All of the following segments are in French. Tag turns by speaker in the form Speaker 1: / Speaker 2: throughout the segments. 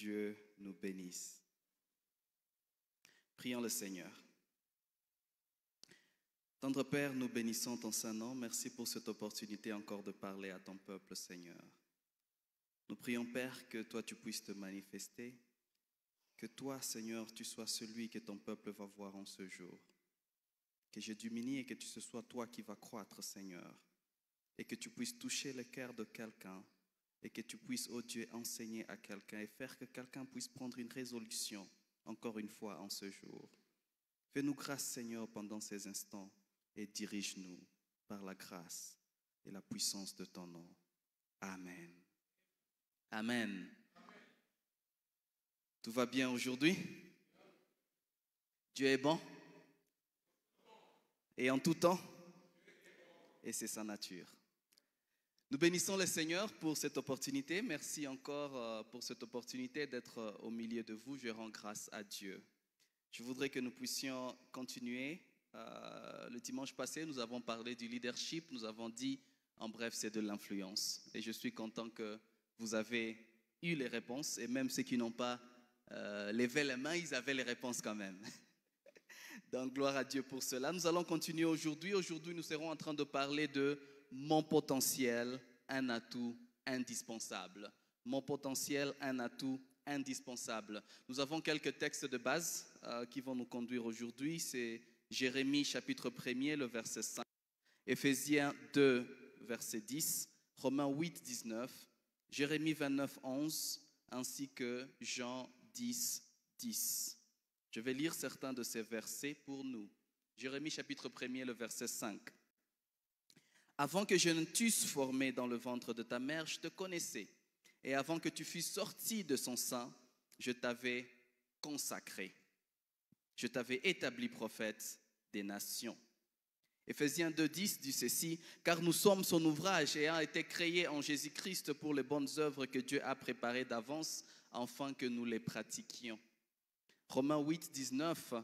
Speaker 1: Dieu nous bénisse. Prions le Seigneur. Tendre Père, nous bénissons ton Saint-Nom. Merci pour cette opportunité encore de parler à ton peuple, Seigneur. Nous prions, Père, que toi tu puisses te manifester, que toi, Seigneur, tu sois celui que ton peuple va voir en ce jour. Que du mini et que tu ce sois toi qui va croître, Seigneur, et que tu puisses toucher le cœur de quelqu'un et que tu puisses, oh Dieu, enseigner à quelqu'un et faire que quelqu'un puisse prendre une résolution, encore une fois, en ce jour. Fais-nous grâce, Seigneur, pendant ces instants et dirige-nous par la grâce et la puissance de ton nom. Amen. Amen. Amen. Tout va bien aujourd'hui Dieu est bon Et en tout temps Et c'est sa nature. Nous bénissons les seigneurs pour cette opportunité. Merci encore euh, pour cette opportunité d'être euh, au milieu de vous. Je rends grâce à Dieu. Je voudrais que nous puissions continuer. Euh, le dimanche passé, nous avons parlé du leadership. Nous avons dit, en bref, c'est de l'influence. Et je suis content que vous avez eu les réponses. Et même ceux qui n'ont pas levé les mains, ils avaient les réponses quand même. Donc gloire à Dieu pour cela. Nous allons continuer aujourd'hui. Aujourd'hui, nous serons en train de parler de mon potentiel un atout indispensable. Mon potentiel un atout indispensable. Nous avons quelques textes de base euh, qui vont nous conduire aujourd'hui. C'est Jérémie chapitre 1er, le verset 5, Éphésiens 2, verset 10, Romains 8, 19, Jérémie 29, 11, ainsi que Jean 10, 10. Je vais lire certains de ces versets pour nous. Jérémie chapitre 1er, le verset 5. Avant que je ne t'eusse formé dans le ventre de ta mère, je te connaissais. Et avant que tu fusses sorti de son sein, je t'avais consacré. Je t'avais établi prophète des nations. Éphésiens 2.10 dit ceci, car nous sommes son ouvrage et a été créé en Jésus-Christ pour les bonnes œuvres que Dieu a préparées d'avance afin que nous les pratiquions. Romains 8.19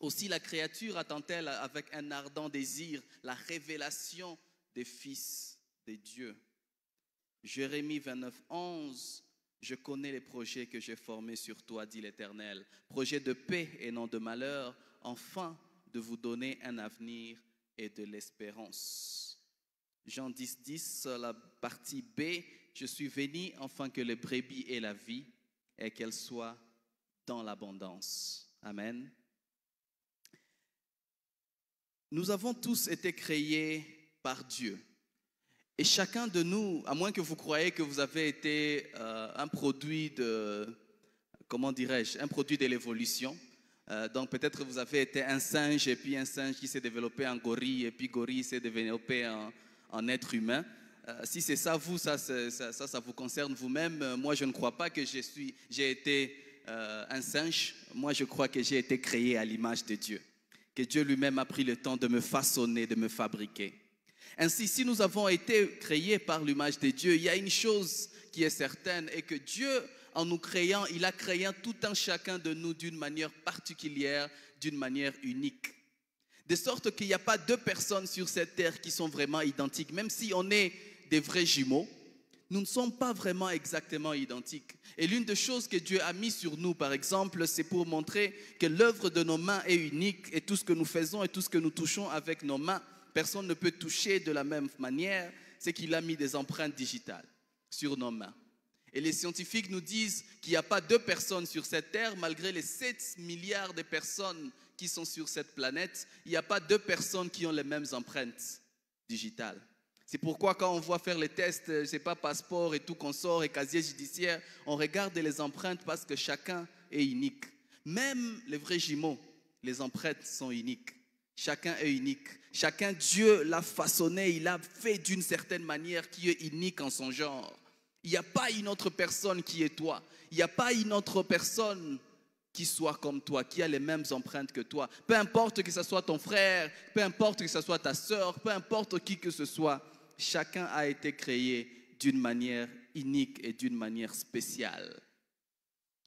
Speaker 1: aussi la créature attend-elle avec un ardent désir la révélation des fils des dieux. Jérémie 29, 11, je connais les projets que j'ai formés sur toi, dit l'Éternel, projets de paix et non de malheur, enfin de vous donner un avenir et de l'espérance. Jean 10, 10, la partie B, je suis venu afin que les brebis aient la vie et qu'elle soit dans l'abondance. Amen. Nous avons tous été créés par Dieu. Et chacun de nous, à moins que vous croyez que vous avez été euh, un produit de, comment dirais-je, un produit de l'évolution. Euh, donc peut-être vous avez été un singe et puis un singe qui s'est développé en gorille et puis gorille s'est développé en, être humain. Euh, si c'est ça vous, ça, ça, ça vous concerne vous-même. Moi, je ne crois pas que je suis, j'ai été un singe. Moi, je crois que j'ai été créé à l'image de Dieu que Dieu lui-même a pris le temps de me façonner, de me fabriquer. Ainsi, si nous avons été créés par l'image de Dieu, il y a une chose qui est certaine et que Dieu, en nous créant, il a créé tout un chacun de nous d'une manière particulière, d'une manière unique. De sorte qu'il n'y a pas deux personnes sur cette terre qui sont vraiment identiques, même si on est des vrais jumeaux, nous ne sommes pas vraiment exactement identiques. Et l'une des choses que Dieu a mis sur nous, par exemple, c'est pour montrer que l'œuvre de nos mains est unique et tout ce que nous faisons et tout ce que nous touchons avec nos mains, personne ne peut toucher de la même manière. C'est qu'il a mis des empreintes digitales sur nos mains. Et les scientifiques nous disent qu'il n'y a pas deux personnes sur cette terre, malgré les 7 milliards de personnes qui sont sur cette planète, il n'y a pas deux personnes qui ont les mêmes empreintes digitales. C'est pourquoi quand on voit faire les tests, euh, je sais pas, passeport et tout qu'on sort et casier judiciaire, on regarde les empreintes parce que chacun est unique. Même les vrais jumeaux, les empreintes sont uniques. Chacun est unique. Chacun, Dieu l'a façonné, il l'a fait d'une certaine manière qui est unique en son genre. Il n'y a pas une autre personne qui est toi. Il n'y a pas une autre personne qui soit comme toi, qui a les mêmes empreintes que toi. Peu importe que ce soit ton frère, peu importe que ce soit ta soeur, peu importe qui que ce soit, chacun a été créé d'une manière unique et d'une manière spéciale.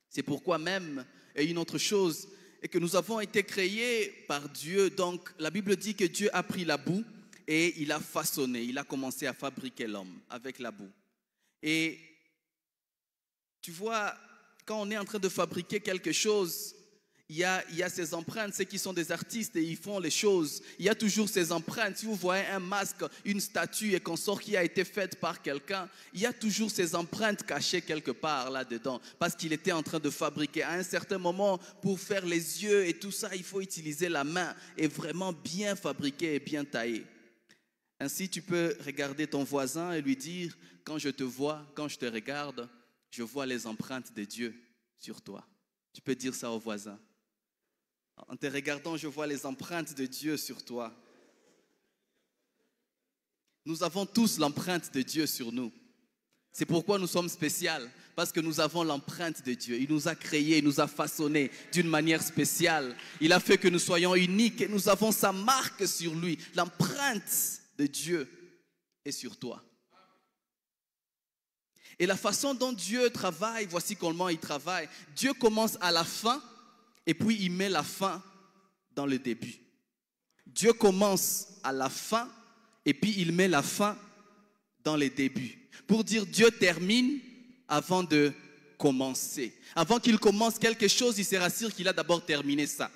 Speaker 1: C'est pourquoi même, et une autre chose, est que nous avons été créés par Dieu. Donc la Bible dit que Dieu a pris la boue et il a façonné, il a commencé à fabriquer l'homme avec la boue. Et tu vois, quand on est en train de fabriquer quelque chose, il y, a, ces empreintes, ceux qui sont des artistes et ils font les choses. Il y a toujours ces empreintes. Si vous voyez un masque, une statue et qu'on sort qui a été faite par quelqu'un, il y a toujours ces empreintes cachées quelque part là-dedans. Parce qu'il était en train de fabriquer. À un certain moment, pour faire les yeux et tout ça, il faut utiliser la main et vraiment bien fabriquer et bien tailler. Ainsi, tu peux regarder ton voisin et lui dire, quand je te vois, quand je te regarde, je vois les empreintes de Dieu sur toi. Tu peux dire ça au voisin. En te regardant, je vois les empreintes de Dieu sur toi. Nous avons tous l'empreinte de Dieu sur nous. C'est pourquoi nous sommes spéciaux, parce que nous avons l'empreinte de Dieu. Il nous a créés, il nous a façonnés d'une manière spéciale. Il a fait que nous soyons uniques et nous avons sa marque sur lui. L'empreinte de Dieu est sur toi. Et la façon dont Dieu travaille, voici comment il travaille. Dieu commence à la fin et puis il met la fin dans le début. Dieu commence à la fin et puis il met la fin dans le début. Pour dire Dieu termine avant de commencer. Avant qu'il commence quelque chose, il sera sûr qu'il a d'abord terminé ça.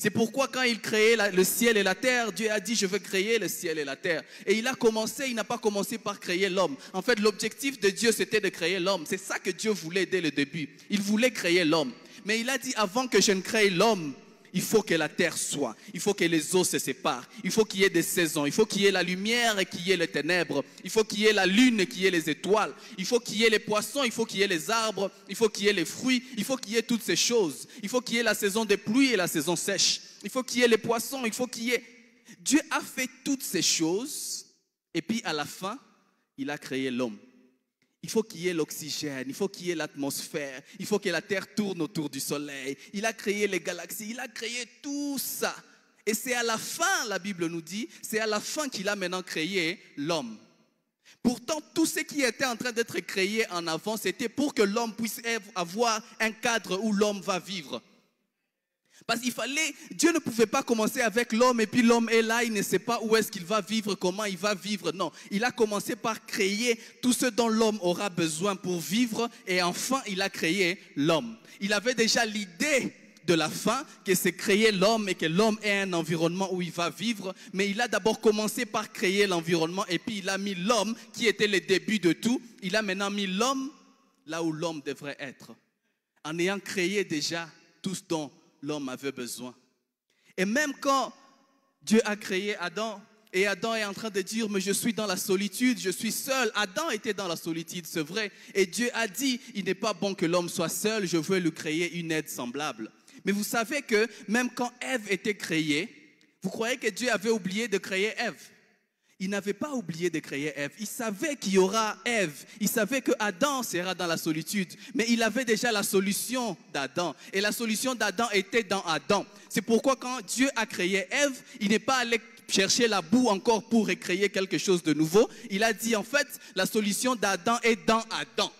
Speaker 1: C'est pourquoi quand il créait le ciel et la terre, Dieu a dit je veux créer le ciel et la terre. Et il a commencé, il n'a pas commencé par créer l'homme. En fait, l'objectif de Dieu c'était de créer l'homme. C'est ça que Dieu voulait dès le début. Il voulait créer l'homme. Mais il a dit, avant que je ne crée l'homme, il faut que la terre soit, il faut que les eaux se séparent, il faut qu'il y ait des saisons, il faut qu'il y ait la lumière et qu'il y ait les ténèbres, il faut qu'il y ait la lune et qu'il y ait les étoiles, il faut qu'il y ait les poissons, il faut qu'il y ait les arbres, il faut qu'il y ait les fruits, il faut qu'il y ait toutes ces choses, il faut qu'il y ait la saison des pluies et la saison sèche, il faut qu'il y ait les poissons, il faut qu'il y ait... Dieu a fait toutes ces choses et puis à la fin, il a créé l'homme. Il faut qu'il y ait l'oxygène, il faut qu'il y ait l'atmosphère, il faut que la Terre tourne autour du Soleil. Il a créé les galaxies, il a créé tout ça. Et c'est à la fin, la Bible nous dit, c'est à la fin qu'il a maintenant créé l'homme. Pourtant, tout ce qui était en train d'être créé en avant, c'était pour que l'homme puisse avoir un cadre où l'homme va vivre. Parce qu'il fallait, Dieu ne pouvait pas commencer avec l'homme et puis l'homme est là, il ne sait pas où est-ce qu'il va vivre, comment il va vivre. Non, il a commencé par créer tout ce dont l'homme aura besoin pour vivre et enfin il a créé l'homme. Il avait déjà l'idée de la fin, que c'est créer l'homme et que l'homme est un environnement où il va vivre. Mais il a d'abord commencé par créer l'environnement et puis il a mis l'homme qui était le début de tout. Il a maintenant mis l'homme là où l'homme devrait être. En ayant créé déjà tout ce dont l'homme avait besoin. Et même quand Dieu a créé Adam, et Adam est en train de dire, mais je suis dans la solitude, je suis seul. Adam était dans la solitude, c'est vrai. Et Dieu a dit, il n'est pas bon que l'homme soit seul, je veux lui créer une aide semblable. Mais vous savez que même quand Ève était créée, vous croyez que Dieu avait oublié de créer Ève il n'avait pas oublié de créer Ève. Il savait qu'il y aura Ève. Il savait que Adam sera dans la solitude. Mais il avait déjà la solution d'Adam. Et la solution d'Adam était dans Adam. C'est pourquoi quand Dieu a créé Ève, il n'est pas allé chercher la boue encore pour créer quelque chose de nouveau. Il a dit en fait, la solution d'Adam est dans Adam.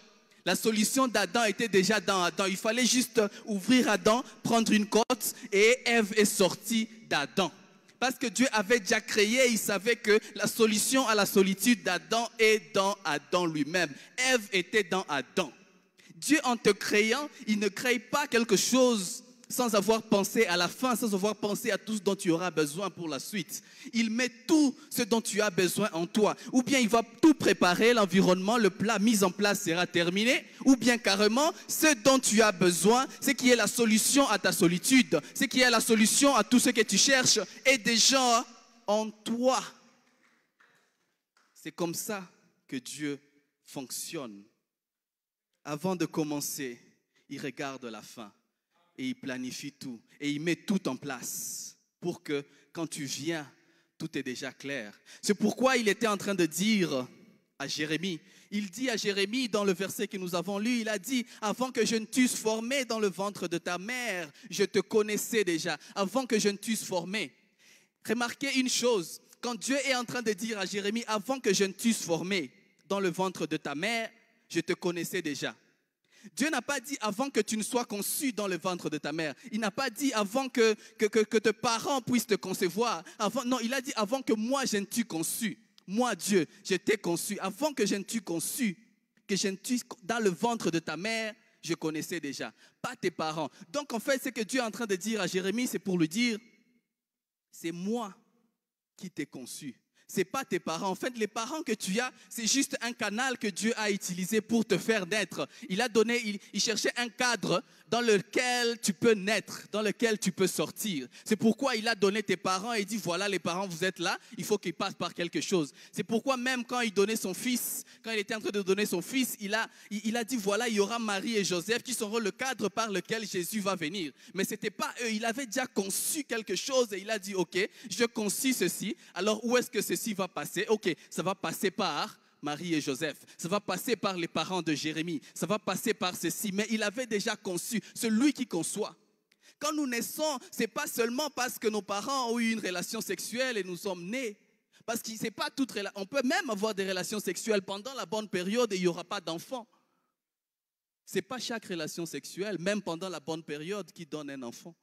Speaker 1: La solution d'Adam était déjà dans Adam. Il fallait juste ouvrir Adam, prendre une côte et Ève est sortie d'Adam. Parce que Dieu avait déjà créé, il savait que la solution à la solitude d'Adam est dans Adam lui-même. Ève était dans Adam. Dieu en te créant, il ne crée pas quelque chose sans avoir pensé à la fin, sans avoir pensé à tout ce dont tu auras besoin pour la suite. Il met tout ce dont tu as besoin en toi. Ou bien il va tout préparer, l'environnement, le plat mis en place sera terminé. Ou bien carrément, ce dont tu as besoin, ce qui est la solution à ta solitude, ce qui est la solution à tout ce que tu cherches, est déjà en toi. C'est comme ça que Dieu fonctionne. Avant de commencer, il regarde la fin et il planifie tout et il met tout en place pour que quand tu viens, tout est déjà clair. C'est pourquoi il était en train de dire à Jérémie, il dit à Jérémie dans le verset que nous avons lu, il a dit, avant que je ne t'eusse formé dans le ventre de ta mère, je te connaissais déjà, avant que je ne t'eusse formé. Remarquez une chose, quand Dieu est en train de dire à Jérémie, avant que je ne t'eusse formé dans le ventre de ta mère, je te connaissais déjà. Dieu n'a pas dit avant que tu ne sois conçu dans le ventre de ta mère. Il n'a pas dit avant que, que, que, tes parents puissent te concevoir. Avant, non, il a dit avant que moi je ne t'ai conçu. Moi, Dieu, je t'ai conçu. Avant que je ne t'ai conçu, que je ne t'ai dans le ventre de ta mère, je connaissais déjà. Pas tes parents. Donc en fait, ce que Dieu est en train de dire à Jérémie, c'est pour lui dire, c'est moi qui t'ai conçu c'est pas tes parents. En fait, les parents que tu as, c'est juste un canal que Dieu a utilisé pour te faire naître. Il a donné, il, cherchait un cadre dans lequel tu peux naître, dans lequel tu peux sortir. C'est pourquoi il a donné tes parents et dit voilà, les parents, vous êtes là, il faut qu'ils passent par quelque chose. C'est pourquoi même quand il donnait son fils, quand il était en train de donner son fils, il a, il, a dit voilà, il y aura Marie et Joseph qui seront le cadre par lequel Jésus va venir. Mais c'était pas eux, il avait déjà conçu quelque chose et il a dit ok, je conçus ceci. Alors où est-ce que c'est va passer, ok, ça va passer par Marie et Joseph, ça va passer par les parents de Jérémie, ça va passer par ceci, mais il avait déjà conçu, celui qui conçoit. Quand nous naissons, c'est pas seulement parce que nos parents ont eu une relation sexuelle et nous sommes nés. Parce que c'est pas toute On peut même avoir des relations sexuelles pendant la bonne période et il n'y aura pas d'enfant. C'est pas chaque relation sexuelle, même pendant la bonne période, qui donne un enfant.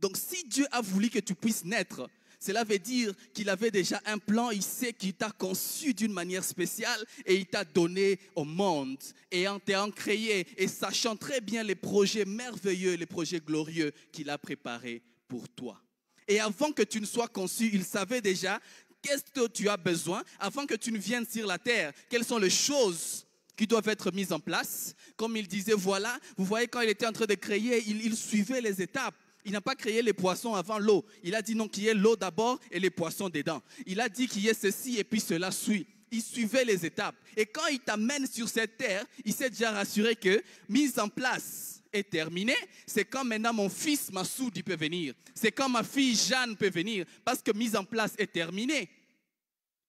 Speaker 1: Donc si Dieu a voulu que tu puisses naître, cela veut dire qu'il avait déjà un plan, il sait qu'il t'a conçu d'une manière spéciale et il t'a donné au monde, et en t'ayant créé et sachant très bien les projets merveilleux, les projets glorieux qu'il a préparés pour toi. Et avant que tu ne sois conçu, il savait déjà qu'est-ce que tu as besoin avant que tu ne viennes sur la terre, quelles sont les choses qui doivent être mises en place. Comme il disait, voilà, vous voyez quand il était en train de créer, il, il suivait les étapes. Il n'a pas créé les poissons avant l'eau. Il a dit non, qu'il y ait l'eau d'abord et les poissons dedans. Il a dit qu'il y ait ceci et puis cela suit. Il suivait les étapes. Et quand il t'amène sur cette terre, il s'est déjà rassuré que mise en place est terminée, c'est quand maintenant mon fils Massoud peut venir. C'est quand ma fille Jeanne peut venir. Parce que mise en place est terminée.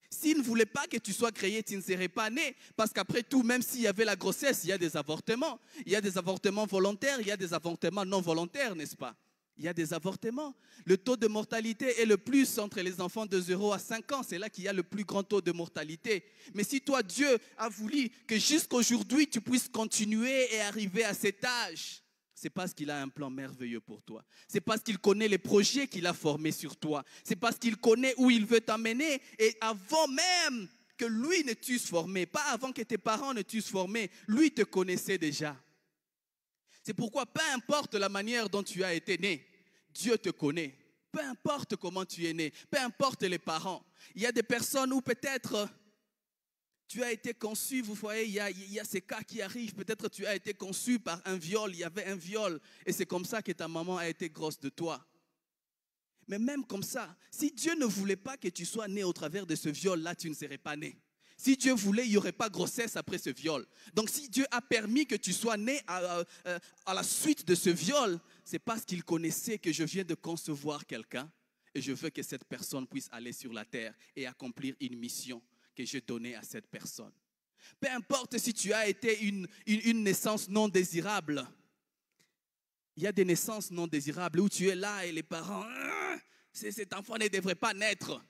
Speaker 1: S'il ne voulait pas que tu sois créé, tu ne serais pas né. Parce qu'après tout, même s'il y avait la grossesse, il y a des avortements. Il y a des avortements volontaires, il y a des avortements non volontaires, n'est-ce pas il y a des avortements. Le taux de mortalité est le plus entre les enfants de 0 à 5 ans. C'est là qu'il y a le plus grand taux de mortalité. Mais si toi, Dieu a voulu que jusqu'aujourd'hui, tu puisses continuer et arriver à cet âge, c'est parce qu'il a un plan merveilleux pour toi. C'est parce qu'il connaît les projets qu'il a formés sur toi. C'est parce qu'il connaît où il veut t'amener. Et avant même que lui ne t'eusse formé, pas avant que tes parents ne t'eussent formé, lui te connaissait déjà. C'est pourquoi peu importe la manière dont tu as été né, Dieu te connaît. Peu importe comment tu es né, peu importe les parents. Il y a des personnes où peut-être tu as été conçu, vous voyez, il y, a, y a, ces cas qui arrivent. Peut-être tu as été conçu par un viol, il y avait un viol, et c'est comme ça que ta maman a été grosse de toi. Mais même comme ça, si Dieu ne voulait pas que tu sois né au travers de ce viol-là, tu ne serais pas né. Si Dieu voulait, il n'y aurait pas grossesse après ce viol. Donc si Dieu a permis que tu sois né euh, euh, à, la suite de ce viol, c'est parce qu'il connaissait que je viens de concevoir quelqu'un et je veux que cette personne puisse aller sur la terre et accomplir une mission que je donnais à cette personne. Peu importe si tu as été une, une naissance non désirable, il y a des naissances non désirables où tu es là et les parents, hein, cet enfant ne devrait pas naître.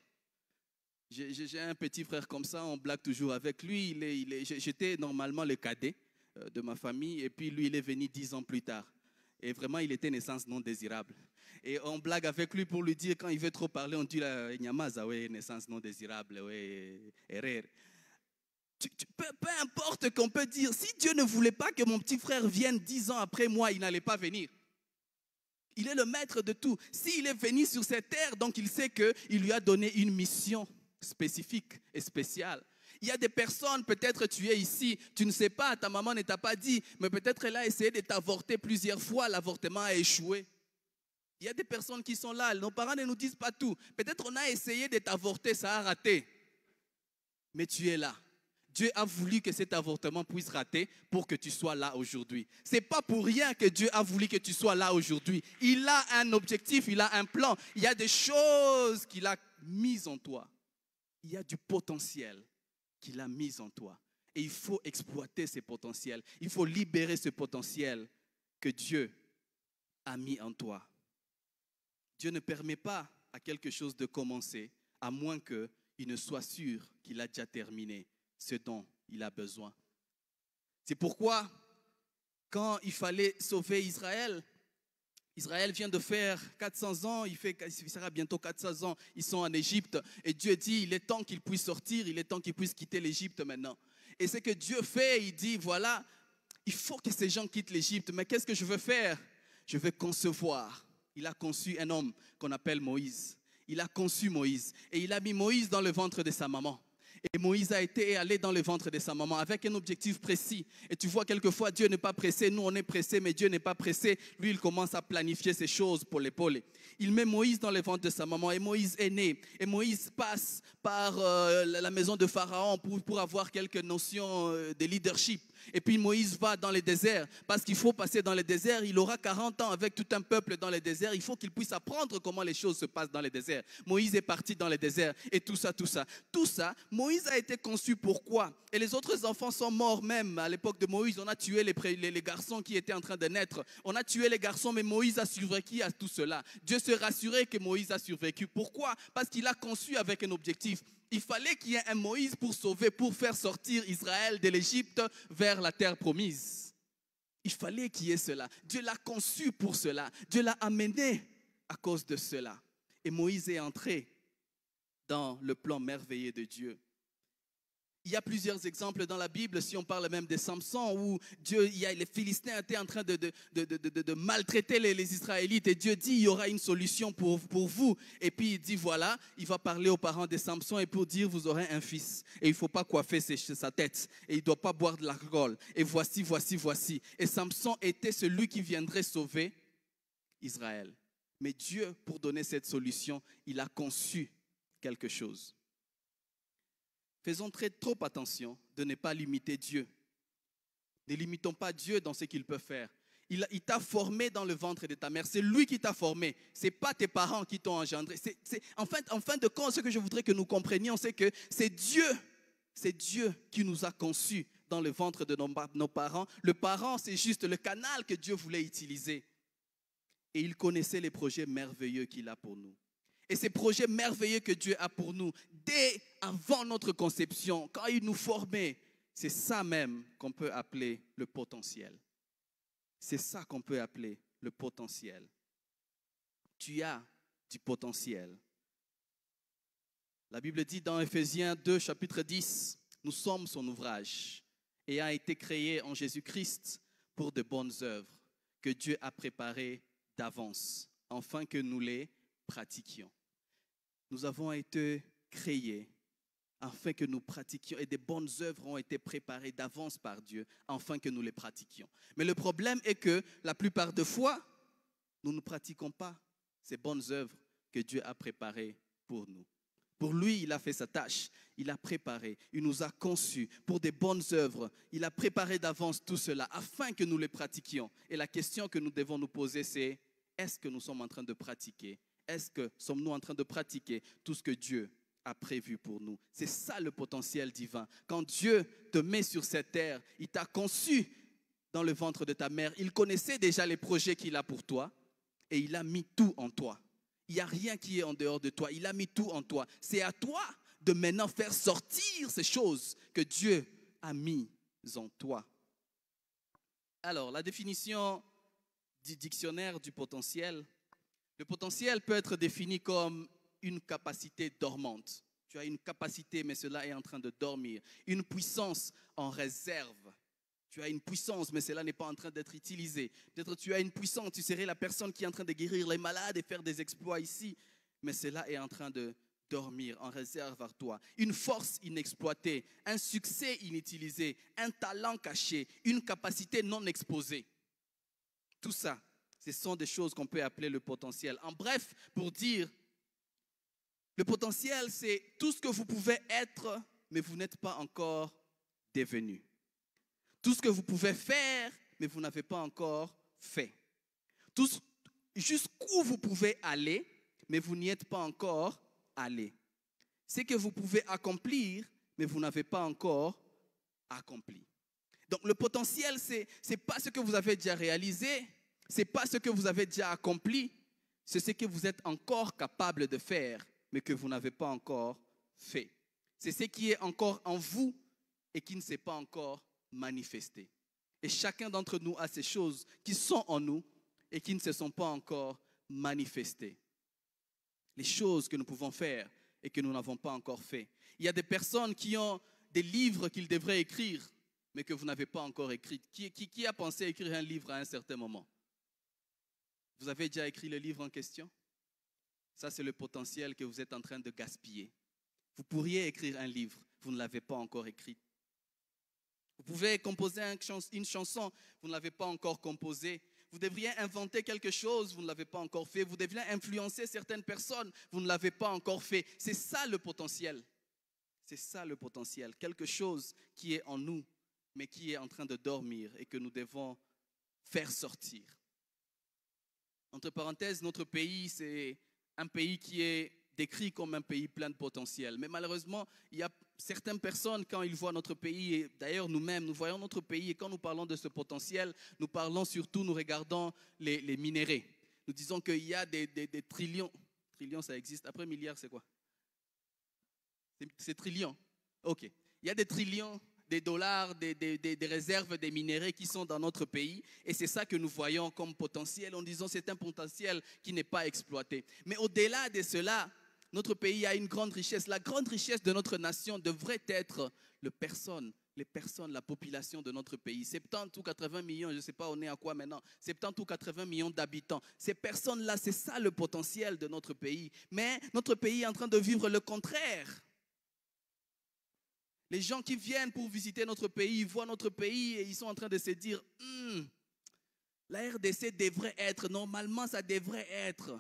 Speaker 1: J'ai un petit frère comme ça, on blague toujours avec lui. Il est, il J'étais normalement le cadet euh, de ma famille, et puis lui, il est venu dix ans plus tard. Et vraiment, il était naissance non désirable. Et on blague avec lui pour lui dire, quand il veut trop parler, on dit, Nyamaza, ouais, naissance non désirable, ouais, erreur. Peu, peu, importe qu'on peut dire, si Dieu ne voulait pas que mon petit frère vienne dix ans après moi, il n'allait pas venir. Il est le maître de tout. S'il est venu sur cette terre, donc il sait qu'il lui a donné une mission spécifique et spécial Il y a des personnes, peut-être tu es ici, tu ne sais pas, ta maman ne t'a pas dit, mais peut-être elle a essayé de t'avorter plusieurs fois, l'avortement a échoué. Il y a des personnes qui sont là, nos parents ne nous disent pas tout. Peut-être on a essayé de t'avorter, ça a raté. Mais tu es là. Dieu a voulu que cet avortement puisse rater pour que tu sois là aujourd'hui. C'est pas pour rien que Dieu a voulu que tu sois là aujourd'hui. Il a un objectif, il a un plan. Il y a des choses qu'il a mises en toi il y a du potentiel qu'il a mis en toi. Et il faut exploiter ce potentiel. Il faut libérer ce potentiel que Dieu a mis en toi. Dieu ne permet pas à quelque chose de commencer, à moins qu'il ne soit sûr qu'il a déjà terminé ce dont il a besoin. C'est pourquoi, quand il fallait sauver Israël, Israël vient de faire 400 ans, il, fait, sera bientôt 400 ans, ils sont en Égypte. Et Dieu dit, il est temps qu'ils puissent sortir, il est temps qu'ils puissent quitter l'Égypte maintenant. Et ce que Dieu fait, il dit, voilà, il faut que ces gens quittent l'Égypte, mais qu'est-ce que je veux faire Je veux concevoir. Il a conçu un homme qu'on appelle Moïse. Il a conçu Moïse et il a mis Moïse dans le ventre de sa maman. Et Moïse a été allé dans le ventre de sa maman avec un objectif précis. Et tu vois, quelquefois, Dieu n'est pas pressé. Nous, on est pressé, mais Dieu n'est pas pressé. Lui, il commence à planifier ses choses pour l'épauler. Il met Moïse dans le ventre de sa maman. Et Moïse est né. Et Moïse passe par euh, la maison de Pharaon pour avoir quelques notions euh, de leadership. Et puis Moïse va dans le désert, parce qu'il faut passer dans le désert. Il aura 40 ans avec tout un peuple dans le désert. Il faut qu'il puisse apprendre comment les choses se passent dans le désert. Moïse est parti dans le désert et tout ça, tout ça. Tout ça, Moïse a été conçu pourquoi Et les autres enfants sont morts même. À l'époque de Moïse, on a tué les, garçons qui étaient en train de naître. On a tué les garçons, mais Moïse a survécu à tout cela. Dieu se rassurait que Moïse a survécu. Pourquoi Parce qu'il a conçu avec un objectif il fallait qu'il y ait un Moïse pour sauver, pour faire sortir Israël de l'Égypte vers la terre promise. Il fallait qu'il y ait cela. Dieu l'a conçu pour cela. Dieu l'a amené à cause de cela. Et Moïse est entré dans le plan merveilleux de Dieu. Il y a plusieurs exemples dans la Bible, si on parle même de Samson, où Dieu, il a, les Philistins étaient en train de, de, maltraiter les, Israélites et Dieu dit, il y aura une solution pour, pour vous. Et puis il dit, voilà, il va parler aux parents de Samson et pour dire, vous aurez un fils. Et il ne faut pas coiffer sa tête et il ne doit pas boire de l'alcool. Et voici, voici, voici. Et Samson était celui qui viendrait sauver Israël. Mais Dieu, pour donner cette solution, il a conçu quelque chose. Faisons très trop attention de ne pas limiter Dieu. Ne limitons pas Dieu dans ce qu'il peut faire. Il, t'a formé dans le ventre de ta mère. C'est lui qui t'a formé. Ce n'est pas tes parents qui t'ont engendré. en, fin, de compte, ce que je voudrais que nous comprenions, c'est que c'est Dieu, c'est Dieu qui nous a conçus dans le ventre de nos parents. Le parent, c'est juste le canal que Dieu voulait utiliser. Et il connaissait les projets merveilleux qu'il a pour nous. Et ces projets merveilleux que Dieu a pour nous dès avant notre conception, quand il nous formait. C'est ça même qu'on peut appeler le potentiel. C'est ça qu'on peut appeler le potentiel. Tu as du potentiel. La Bible dit dans Ephésiens 2, chapitre 10, nous sommes son ouvrage et a été créé en Jésus-Christ pour de bonnes œuvres que Dieu a préparées d'avance, afin que nous les pratiquions. Nous avons été créé afin que nous pratiquions, et des bonnes œuvres ont été préparées d'avance par Dieu, afin que nous les pratiquions. Mais le problème est que la plupart de fois, nous ne pratiquons pas ces bonnes œuvres que Dieu a préparées pour nous. Pour lui, il a fait sa tâche, il a préparé, il nous a conçus pour des bonnes œuvres, il a préparé d'avance tout cela afin que nous les pratiquions. Et la question que nous devons nous poser, c'est est-ce que nous sommes en train de pratiquer Est-ce que sommes-nous en train de pratiquer tout ce que Dieu a prévu pour nous. C'est ça le potentiel divin. Quand Dieu te met sur cette terre, il t'a conçu dans le ventre de ta mère. Il connaissait déjà les projets qu'il a pour toi et il a mis tout en toi. Il n'y a rien qui est en dehors de toi. Il a mis tout en toi. C'est à toi de maintenant faire sortir ces choses que Dieu a mises en toi. Alors, la définition du dictionnaire du potentiel. Le potentiel peut être défini comme une capacité dormante. Tu as une capacité, mais cela est en train de dormir. Une puissance en réserve. Tu as une puissance, mais cela n'est pas en train d'être utilisé. Peut-être tu as une puissance, tu serais la personne qui est en train de guérir les malades et faire des exploits ici, mais cela est en train de dormir en réserve à toi. Une force inexploitée, un succès inutilisé, un talent caché, une capacité non exposée. Tout ça, ce sont des choses qu'on peut appeler le potentiel. En bref, pour dire le potentiel, c'est tout ce que vous pouvez être, mais vous n'êtes pas encore devenu. Tout ce que vous pouvez faire, mais vous n'avez pas encore fait. Tout jusqu'où vous pouvez aller, mais vous n'y êtes pas encore allé. Ce que vous pouvez accomplir, mais vous n'avez pas encore accompli. Donc le potentiel, ce n'est pas ce que vous avez déjà réalisé, ce n'est pas ce que vous avez déjà accompli, c'est ce que vous êtes encore capable de faire mais que vous n'avez pas encore fait. C'est ce qui est encore en vous et qui ne s'est pas encore manifesté. Et chacun d'entre nous a ces choses qui sont en nous et qui ne se sont pas encore manifestées. Les choses que nous pouvons faire et que nous n'avons pas encore fait. Il y a des personnes qui ont des livres qu'ils devraient écrire, mais que vous n'avez pas encore écrit. Qui, qui, qui a pensé à écrire un livre à un certain moment Vous avez déjà écrit le livre en question ça, c'est le potentiel que vous êtes en train de gaspiller. Vous pourriez écrire un livre, vous ne l'avez pas encore écrit. Vous pouvez composer une chanson, vous ne l'avez pas encore composée. Vous devriez inventer quelque chose, vous ne l'avez pas encore fait. Vous devriez influencer certaines personnes, vous ne l'avez pas encore fait. C'est ça le potentiel. C'est ça le potentiel. Quelque chose qui est en nous, mais qui est en train de dormir et que nous devons faire sortir. Entre parenthèses, notre pays, c'est un pays qui est décrit comme un pays plein de potentiel. Mais malheureusement, il y a certaines personnes, quand ils voient notre pays, et d'ailleurs nous-mêmes, nous voyons notre pays, et quand nous parlons de ce potentiel, nous parlons surtout, nous regardons les, minéraux. Nous disons qu'il y a des, trillions. Trillions, ça existe. Après milliards, c'est quoi C'est trillions. OK. Il y a des trillions des dollars, des, réserves des minéraux qui sont dans notre pays. Et c'est ça que nous voyons comme potentiel en disant c'est un potentiel qui n'est pas exploité. Mais au-delà de cela, notre pays a une grande richesse. La grande richesse de notre nation devrait être le personnes, les personnes, la population de notre pays. 70 ou 80 millions, je ne sais pas on est à quoi maintenant, 70 ou 80 millions d'habitants. Ces personnes-là, c'est ça le potentiel de notre pays. Mais notre pays est en train de vivre le contraire. Les gens qui viennent pour visiter notre pays, ils voient notre pays et ils sont en train de se dire, Hum, la RDC devrait être, normalement ça devrait être.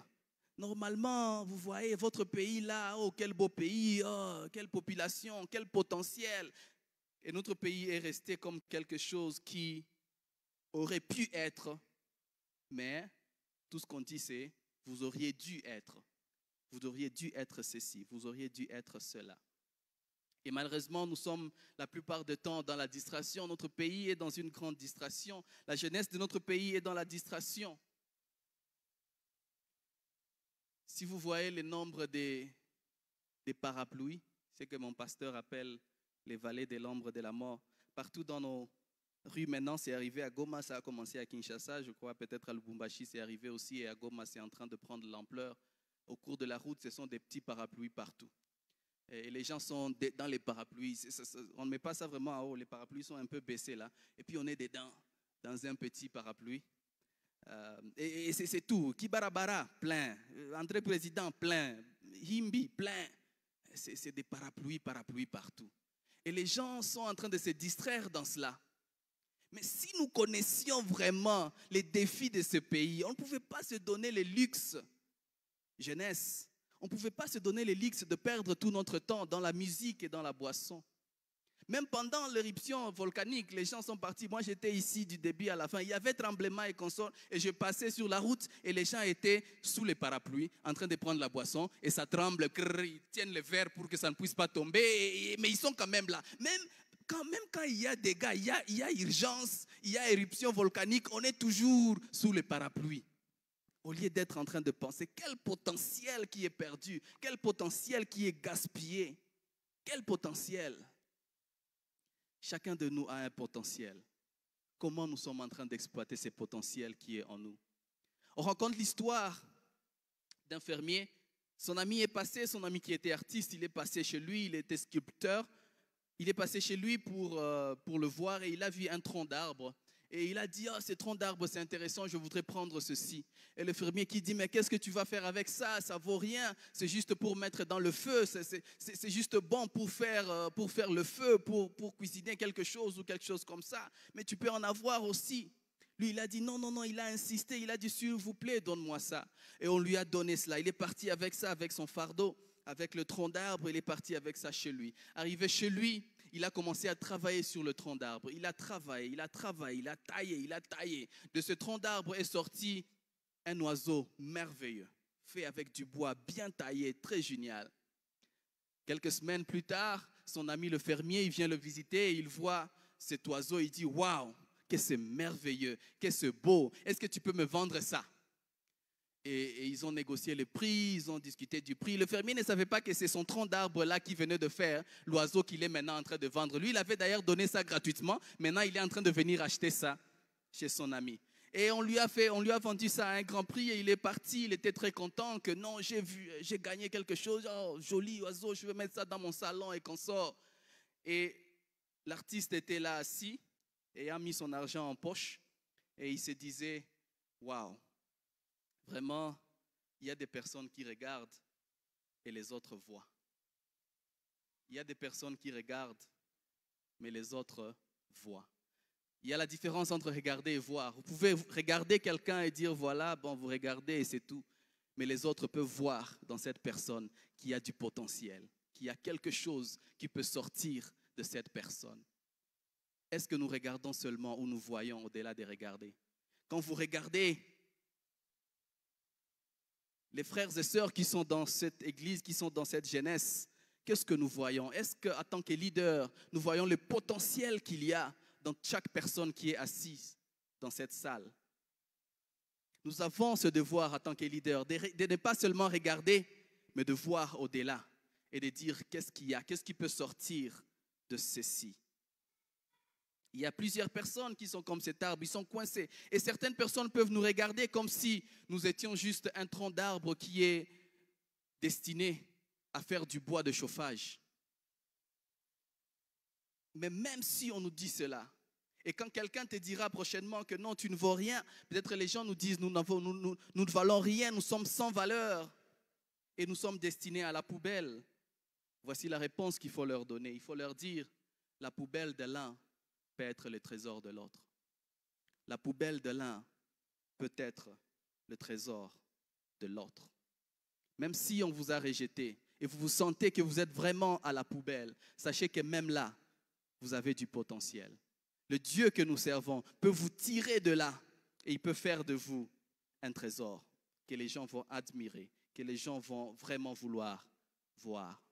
Speaker 1: Normalement, vous voyez votre pays là, oh quel beau pays, oh, quelle population, quel potentiel. Et notre pays est resté comme quelque chose qui aurait pu être, mais tout ce qu'on dit c'est vous auriez dû être, vous auriez dû être ceci, vous auriez dû être cela. Et malheureusement, nous sommes la plupart du temps dans la distraction. Notre pays est dans une grande distraction. La jeunesse de notre pays est dans la distraction. Si vous voyez le nombre des, des parapluies, c'est que mon pasteur appelle les vallées de l'ombre de la mort, partout dans nos rues maintenant, c'est arrivé à Goma, ça a commencé à Kinshasa, je crois peut-être à Lubumbashi, c'est arrivé aussi, et à Goma, c'est en train de prendre l'ampleur. Au cours de la route, ce sont des petits parapluies partout et les gens sont dans les parapluies. On ne met pas ça vraiment en haut, les parapluies sont un peu baissés là. Et puis on est dedans, dans un petit parapluie. Euh, et, c'est tout. Kibarabara, plein. Euh, André Président, plein. Himbi, plein. C'est des parapluies, parapluies partout. Et les gens sont en train de se distraire dans cela. Mais si nous connaissions vraiment les défis de ce pays, on ne pouvait pas se donner le luxe. Jeunesse, on ne pouvait pas se donner l'élixir de perdre tout notre temps dans la musique et dans la boisson. Même pendant l'éruption volcanique, les gens sont partis. Moi, j'étais ici du début à la fin. Il y avait tremblement et consort. Et je passais sur la route et les gens étaient sous les parapluies en train de prendre la boisson. Et ça tremble. ils tiennent le verre pour que ça ne puisse pas tomber. mais ils sont quand même là. Même quand, même quand il y a des gars, y a, il y a urgence, il y a éruption volcanique, on est toujours sous les parapluies au lieu d'être en train de penser quel potentiel qui est perdu, quel potentiel qui est gaspillé, quel potentiel. Chacun de nous a un potentiel. Comment nous sommes en train d'exploiter ce potentiel qui est en nous On rencontre l'histoire d'un fermier. Son ami est passé, son ami qui était artiste, il est passé chez lui, il était sculpteur. Il est passé chez lui pour, euh, pour le voir et il a vu un tronc d'arbre et il a dit, ah, oh, ce tronc d'arbre, c'est intéressant, je voudrais prendre ceci. Et le fermier qui dit, mais qu'est-ce que tu vas faire avec ça Ça vaut rien, c'est juste pour mettre dans le feu, c'est juste bon pour faire, euh, pour faire le feu, pour, pour cuisiner quelque chose ou quelque chose comme ça. Mais tu peux en avoir aussi. Lui, il a dit non, non, non, il a insisté, il a dit s'il vous plaît, donne-moi ça. Et on lui a donné cela. Il est parti avec ça, avec son fardeau, avec le tronc d'arbre, il est parti avec ça chez lui. Arrivé chez lui, il a commencé à travailler sur le tronc d'arbre. Il a travaillé, il a travaillé, il a taillé, il a taillé. De ce tronc d'arbre est sorti un oiseau merveilleux, fait avec du bois bien taillé, très génial. Quelques semaines plus tard, son ami le fermier, il vient le visiter et il voit cet oiseau, il dit, waouh, que c'est merveilleux, que c'est beau, est-ce que tu peux me vendre ça et, ils ont négocié le prix, ils ont discuté du prix. Le fermier ne savait pas que c'est son tronc d'arbre-là qui venait de faire l'oiseau qu'il est maintenant en train de vendre. Lui, il avait d'ailleurs donné ça gratuitement. Maintenant, il est en train de venir acheter ça chez son ami. Et on lui a fait, on lui a vendu ça à un grand prix et il est parti. Il était très content que non, j'ai vu, j'ai gagné quelque chose. Oh, joli oiseau, je vais mettre ça dans mon salon et qu'on sort. Et l'artiste était là assis et a mis son argent en poche et il se disait, waouh, Vraiment, il y a des personnes qui regardent et les autres voient. Il y a des personnes qui regardent, mais les autres voient. Il y a la différence entre regarder et voir. Vous pouvez regarder quelqu'un et dire, voilà, bon, vous regardez et c'est tout. Mais les autres peuvent voir dans cette personne qu'il y a du potentiel, qu'il y a quelque chose qui peut sortir de cette personne. Est-ce que nous regardons seulement ou nous voyons au-delà des regarder Quand vous regardez, les frères et sœurs qui sont dans cette église, qui sont dans cette jeunesse, qu'est-ce que nous voyons Est-ce que, qu'en tant que leader, nous voyons le potentiel qu'il y a dans chaque personne qui est assise dans cette salle Nous avons ce devoir en tant que leader de, ne pas seulement regarder, mais de voir au-delà et de dire qu'est-ce qu'il y a, qu'est-ce qui peut sortir de ceci. Il y a plusieurs personnes qui sont comme cet arbre, ils sont coincés. Et certaines personnes peuvent nous regarder comme si nous étions juste un tronc d'arbre qui est destiné à faire du bois de chauffage. Mais même si on nous dit cela, et quand quelqu'un te dira prochainement que non, tu ne vaux rien, peut-être les gens nous disent, nous, ne valons rien, nous sommes sans valeur et nous sommes destinés à la poubelle. Voici la réponse qu'il faut leur donner. Il faut leur dire, la poubelle de l'un peut être le trésor de l'autre. La poubelle de l'un peut être le trésor de l'autre. Même si on vous a rejeté et vous vous sentez que vous êtes vraiment à la poubelle, sachez que même là, vous avez du potentiel. Le Dieu que nous servons peut vous tirer de là et il peut faire de vous un trésor que les gens vont admirer, que les gens vont vraiment vouloir voir.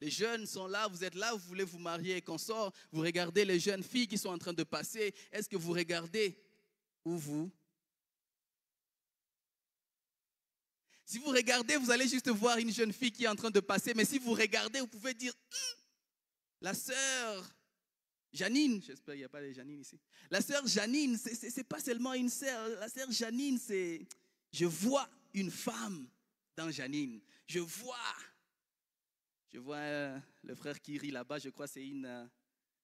Speaker 1: Les jeunes sont là, vous êtes là, vous voulez vous marier et qu'on sort. Vous regardez les jeunes filles qui sont en train de passer. Est-ce que vous regardez ou vous Si vous regardez, vous allez juste voir une jeune fille qui est en train de passer. Mais si vous regardez, vous pouvez dire hum! la sœur Janine, j'espère qu'il n'y a pas de Janine ici. La sœur Janine, ce n'est pas seulement une sœur. La sœur Janine, c'est je vois une femme dans Janine. Je vois je vois euh, le frère qui rit là-bas, je crois c'est une, euh,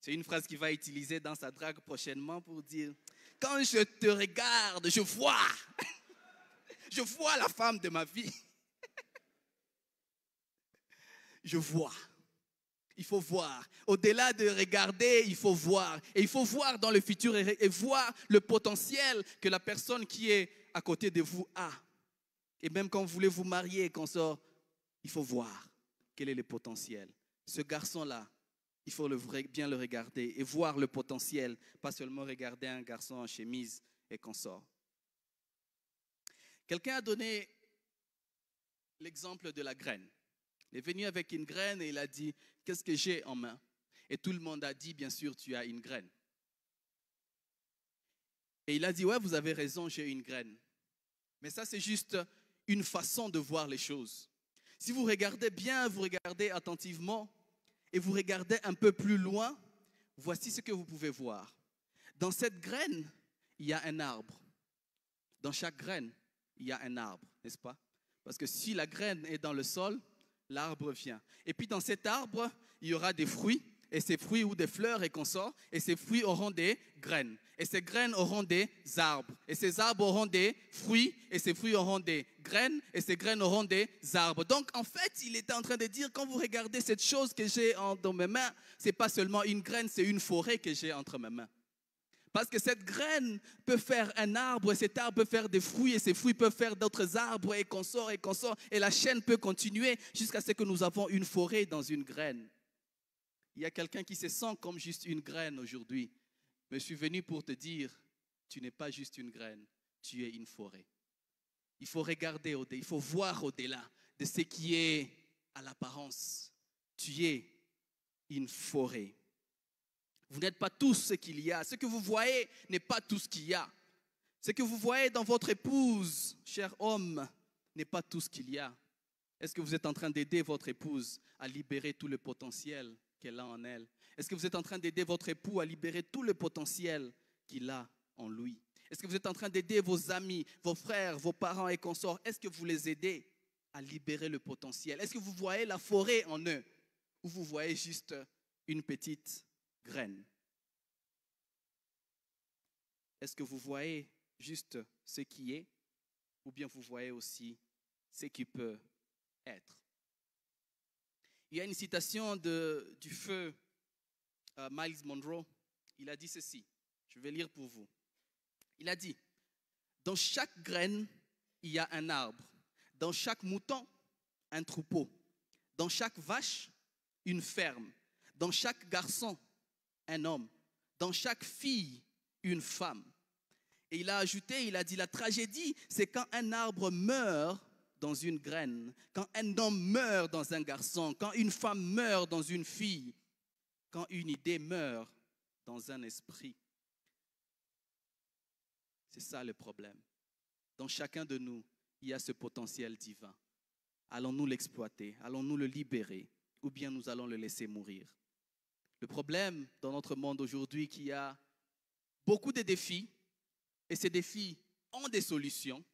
Speaker 1: c'est une phrase qu'il va utiliser dans sa drague prochainement pour dire Quand je te regarde, je vois Je vois la femme de ma vie. je vois. Il faut voir. Au-delà de regarder, il faut voir. Et il faut voir dans le futur et, voir le potentiel que la personne qui est à côté de vous a. Et même quand vous voulez vous marier, qu'on sort, il faut voir quel est le potentiel. Ce garçon-là, il faut le, bien le regarder et voir le potentiel, pas seulement regarder un garçon en chemise et qu'on sort. Quelqu'un a donné l'exemple de la graine. Il est venu avec une graine et il a dit, qu'est-ce que j'ai en main Et tout le monde a dit, bien sûr, tu as une graine. Et il a dit, ouais, vous avez raison, j'ai une graine. Mais ça, c'est juste une façon de voir les choses. Si vous regardez bien, vous regardez attentivement et vous regardez un peu plus loin, voici ce que vous pouvez voir. Dans cette graine, il y a un arbre. Dans chaque graine, il y a un arbre, n'est-ce pas Parce que si la graine est dans le sol, l'arbre vient. Et puis dans cet arbre, il y aura des fruits et ces fruits ou des fleurs et consorts, et ces fruits auront des graines, et ces graines auront des arbres, et ces arbres auront des fruits, et ces fruits auront des graines, et ces graines auront des arbres. Donc en fait, il était en train de dire, quand vous regardez cette chose que j'ai dans mes mains, ce n'est pas seulement une graine, c'est une forêt que j'ai entre mes mains. Parce que cette graine peut faire un arbre, et cet arbre peut faire des fruits, et ces fruits peuvent faire d'autres arbres, et consorts, et consorts, et la chaîne peut continuer jusqu'à ce que nous avons une forêt dans une graine. Il y a quelqu'un qui se sent comme juste une graine aujourd'hui. Mais je suis venu pour te dire, tu n'es pas juste une graine, tu es une forêt. Il faut regarder au-delà, il faut voir au-delà de ce qui est à l'apparence. Tu es une forêt. Vous n'êtes pas tout ce qu'il y a. Ce que vous voyez n'est pas tout ce qu'il y a. Ce que vous voyez dans votre épouse, cher homme, n'est pas tout ce qu'il y a. Est-ce que vous êtes en train d'aider votre épouse à libérer tout le potentiel qu'elle a en elle Est-ce que vous êtes en train d'aider votre époux à libérer tout le potentiel qu'il a en lui Est-ce que vous êtes en train d'aider vos amis, vos frères, vos parents et consorts Est-ce que vous les aidez à libérer le potentiel Est-ce que vous voyez la forêt en eux ou vous voyez juste une petite graine Est-ce que vous voyez juste ce qui est ou bien vous voyez aussi ce qui peut être il y a une citation de, du feu euh, Miles Monroe. Il a dit ceci. Je vais lire pour vous. Il a dit, dans chaque graine, il y a un arbre. Dans chaque mouton, un troupeau. Dans chaque vache, une ferme. Dans chaque garçon, un homme. Dans chaque fille, une femme. Et il a ajouté, il a dit, la tragédie, c'est quand un arbre meurt dans une graine, quand un homme meurt dans un garçon, quand une femme meurt dans une fille, quand une idée meurt dans un esprit. C'est ça le problème. Dans chacun de nous, il y a ce potentiel divin. Allons-nous l'exploiter Allons-nous le libérer Ou bien nous allons le laisser mourir Le problème dans notre monde aujourd'hui, qui a beaucoup de défis, et ces défis ont des solutions,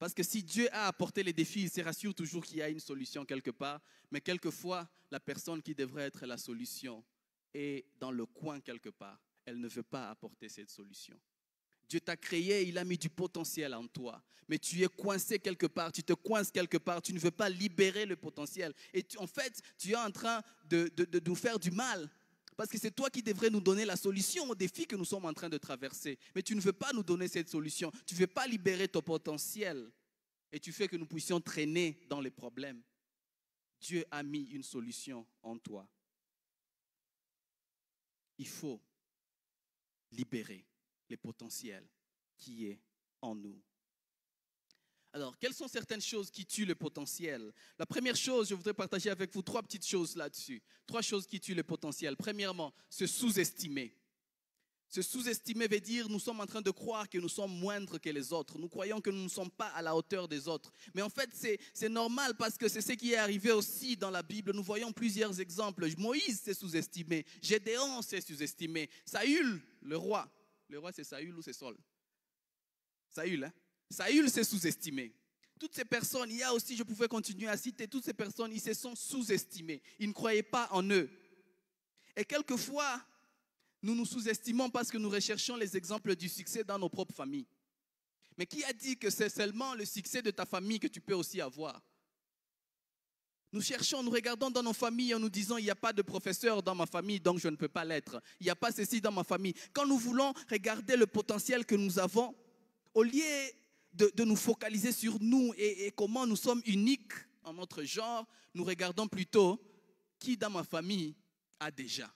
Speaker 1: parce que si Dieu a apporté les défis, il se rassure toujours qu'il y a une solution quelque part, mais quelquefois, la personne qui devrait être la solution est dans le coin quelque part. Elle ne veut pas apporter cette solution. Dieu t'a créé, il a mis du potentiel en toi, mais tu es coincé quelque part, tu te coinces quelque part, tu ne veux pas libérer le potentiel. Et en fait, tu es en train de nous faire du mal parce que c'est toi qui devrais nous donner la solution au défi que nous sommes en train de traverser. Mais tu ne veux pas nous donner cette solution. Tu ne veux pas libérer ton potentiel. Et tu fais que nous puissions traîner dans les problèmes. Dieu a mis une solution en toi. Il faut libérer le potentiel qui est en nous. Alors, quelles sont certaines choses qui tuent le potentiel La première chose, je voudrais partager avec vous trois petites choses là-dessus. Trois choses qui tuent le potentiel. Premièrement, se sous-estimer. Se sous-estimer veut dire nous sommes en train de croire que nous sommes moindres que les autres. Nous croyons que nous ne sommes pas à la hauteur des autres. Mais en fait, c'est normal parce que c'est ce qui est arrivé aussi dans la Bible. Nous voyons plusieurs exemples. Moïse s'est sous-estimé. Gédéon s'est sous-estimé. Saül, le roi. Le roi, c'est Saül ou c'est Saul Saül, hein Saül s'est sous-estimé. Toutes ces personnes, il y a aussi, je pouvais continuer à citer, toutes ces personnes, ils se sont sous-estimés. Ils ne croyaient pas en eux. Et quelquefois, nous nous sous-estimons parce que nous recherchons les exemples du succès dans nos propres familles. Mais qui a dit que c'est seulement le succès de ta famille que tu peux aussi avoir nous cherchons, nous regardons dans nos familles en nous disant, il n'y a pas de professeur dans ma famille, donc je ne peux pas l'être. Il n'y a pas ceci dans ma famille. Quand nous voulons regarder le potentiel que nous avons, au lieu de, nous focaliser sur nous et, comment nous sommes uniques en notre genre, nous regardons plutôt qui dans ma famille a déjà.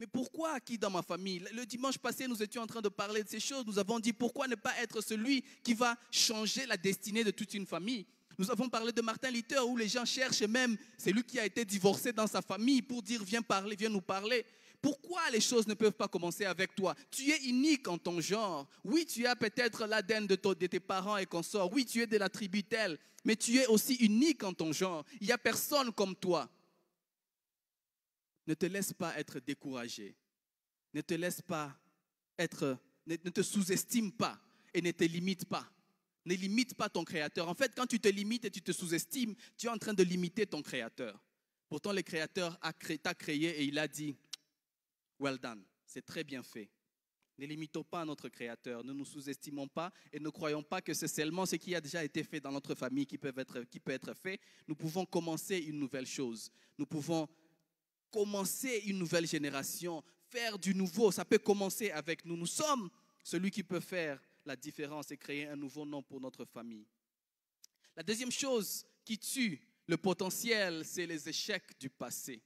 Speaker 1: Mais pourquoi qui dans ma famille Le dimanche passé, nous étions en train de parler de ces choses. Nous avons dit pourquoi ne pas être celui qui va changer la destinée de toute une famille. Nous avons parlé de Martin Luther où les gens cherchent même celui qui a été divorcé dans sa famille pour dire viens parler, viens nous parler. Pourquoi les choses ne peuvent pas commencer avec toi Tu es unique en ton genre. Oui, tu as peut-être l'ADN de, tes parents et consorts. Oui, tu es de la tribu telle, mais tu es aussi unique en ton genre. Il n'y a personne comme toi. Ne te laisse pas être découragé. Ne te laisse pas être, ne, ne te sous-estime pas et ne te limite pas. Ne limite pas ton Créateur. En fait, quand tu te limites et tu te sous-estimes, tu es en train de limiter ton Créateur. Pourtant, le Créateur t'a créé et il a dit, Well done, c'est très bien fait. Ne limitons pas notre Créateur, ne nous sous-estimons pas et ne croyons pas que c'est seulement ce qui a déjà été fait dans notre famille qui peut être, qui peut être fait. Nous pouvons commencer une nouvelle chose. Nous pouvons commencer une nouvelle génération, faire du nouveau. Ça peut commencer avec nous. Nous sommes celui qui peut faire la différence et créer un nouveau nom pour notre famille. La deuxième chose qui tue le potentiel, c'est les échecs du passé.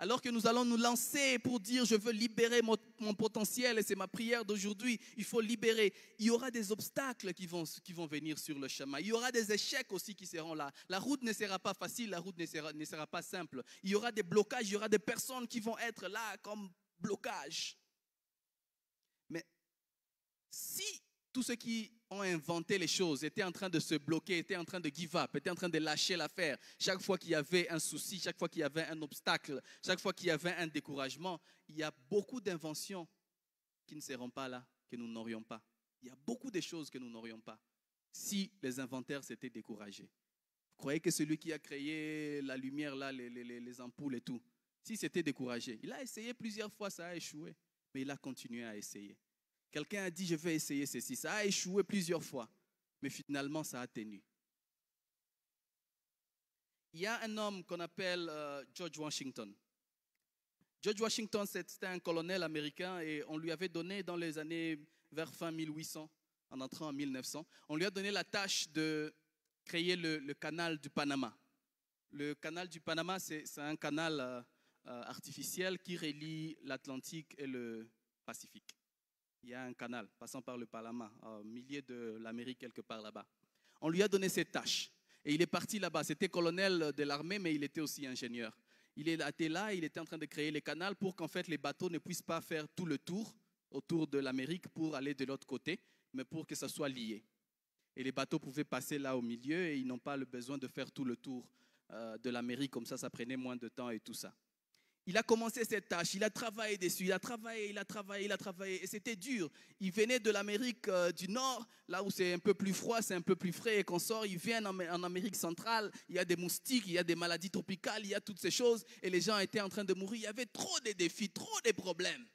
Speaker 1: Alors que nous allons nous lancer pour dire je veux libérer mon, potentiel et c'est ma prière d'aujourd'hui, il faut libérer. Il y aura des obstacles qui vont, qui vont venir sur le chemin. Il y aura des échecs aussi qui seront là. La route ne sera pas facile, la route ne sera, ne sera pas simple. Il y aura des blocages, il y aura des personnes qui vont être là comme blocage. Mais si tout ce qui ont inventé les choses, étaient en train de se bloquer, étaient en train de give up, étaient en train de lâcher l'affaire. Chaque fois qu'il y avait un souci, chaque fois qu'il y avait un obstacle, chaque fois qu'il y avait un découragement, il y a beaucoup d'inventions qui ne seront pas là, que nous n'aurions pas. Il y a beaucoup de choses que nous n'aurions pas si les inventaires s'étaient découragés. Vous croyez que celui qui a créé la lumière, là, les, ampoules et tout, si s'était découragé, il a essayé plusieurs fois, ça a échoué, mais il a continué à essayer. Quelqu'un a dit, je vais essayer ceci. Ça a échoué plusieurs fois, mais finalement, ça a tenu. Il y a un homme qu'on appelle euh, George Washington. George Washington, c'était un colonel américain et on lui avait donné dans les années vers fin 1800, en entrant en 1900, on lui a donné la tâche de créer le, canal du Panama. Le canal du Panama, c'est un canal euh, euh, artificiel qui relie l'Atlantique et le Pacifique il y a un canal passant par le Panama, au milieu de l'Amérique, quelque part là-bas. On lui a donné ses tâches Et il est parti là-bas. C'était colonel de l'armée, mais il était aussi ingénieur. Il était là, il était en train de créer les canaux pour qu'en fait les bateaux ne puissent pas faire tout le tour autour de l'Amérique pour aller de l'autre côté, mais pour que ça soit lié. Et les bateaux pouvaient passer là au milieu et ils n'ont pas le besoin de faire tout le tour euh, de l'Amérique, comme ça ça prenait moins de temps et tout ça. Il a commencé cette tâche, il a travaillé dessus, il a travaillé, il a travaillé, il a travaillé, et c'était dur. Il venait de l'Amérique euh, du Nord, là où c'est un peu plus froid, c'est un peu plus frais, et qu'on sort, il vient en, Amérique centrale, il y a des moustiques, il y a des maladies tropicales, il y a toutes ces choses, et les gens étaient en train de mourir. Il y avait trop de défis, trop de problèmes.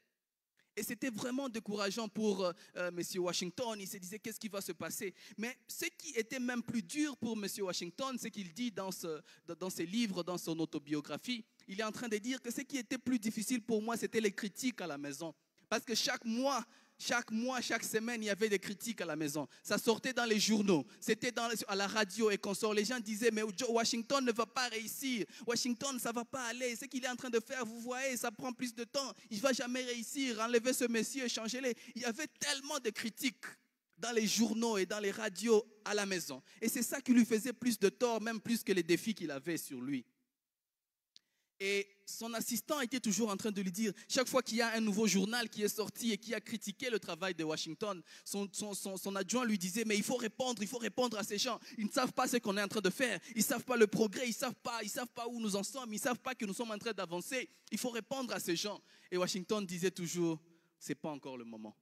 Speaker 1: Et c'était vraiment décourageant pour euh, euh, M. Washington. Il se disait, qu'est-ce qui va se passer Mais ce qui était même plus dur pour M. Washington, c'est qu'il dit dans ses livres, dans son autobiographie, il est en train de dire que ce qui était plus difficile pour moi, c'était les critiques à la maison. Parce que chaque mois, chaque mois, chaque semaine, il y avait des critiques à la maison. Ça sortait dans les journaux, c'était à la radio et sort. Les gens disaient, mais Washington ne va pas réussir. Washington, ça ne va pas aller. Ce qu'il est en train de faire, vous voyez, ça prend plus de temps. Il ne va jamais réussir. Enlevez ce monsieur, changez les. Il y avait tellement de critiques dans les journaux et dans les radios à la maison. Et c'est ça qui lui faisait plus de tort, même plus que les défis qu'il avait sur lui. Et son assistant était toujours en train de lui dire, chaque fois qu'il y a un nouveau journal qui est sorti et qui a critiqué le travail de Washington, son, adjoint lui disait, mais il faut répondre, il faut répondre à ces gens. Ils ne savent pas ce qu'on est en train de faire. Ils ne savent pas le progrès, ils ne savent pas, savent pas où nous en sommes, ils ne savent pas que nous sommes en train d'avancer. Il faut répondre à ces gens. Et Washington disait toujours, n'est pas encore le moment.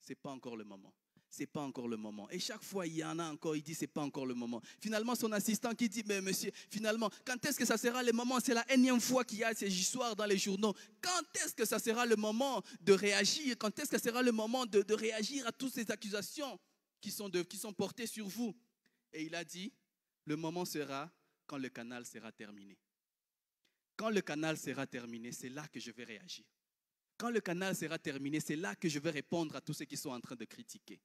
Speaker 1: ce n'est pas encore le moment c'est pas encore le moment. Et chaque fois, il y en a encore, il dit, c'est pas encore le moment. Finalement, son assistant qui dit, mais monsieur, finalement, quand est-ce que ça sera le moment C'est la énième fois qu'il y a ces histoires dans les journaux. Quand est-ce que ça sera le moment de réagir Quand est-ce que ça sera le moment de, de, réagir à toutes ces accusations qui sont, de, qui sont portées sur vous Et il a dit, le moment sera quand le canal sera terminé. Quand le canal sera terminé, c'est là que je vais réagir. Quand le canal sera terminé, c'est là que je vais répondre à tous ceux qui sont en train de critiquer.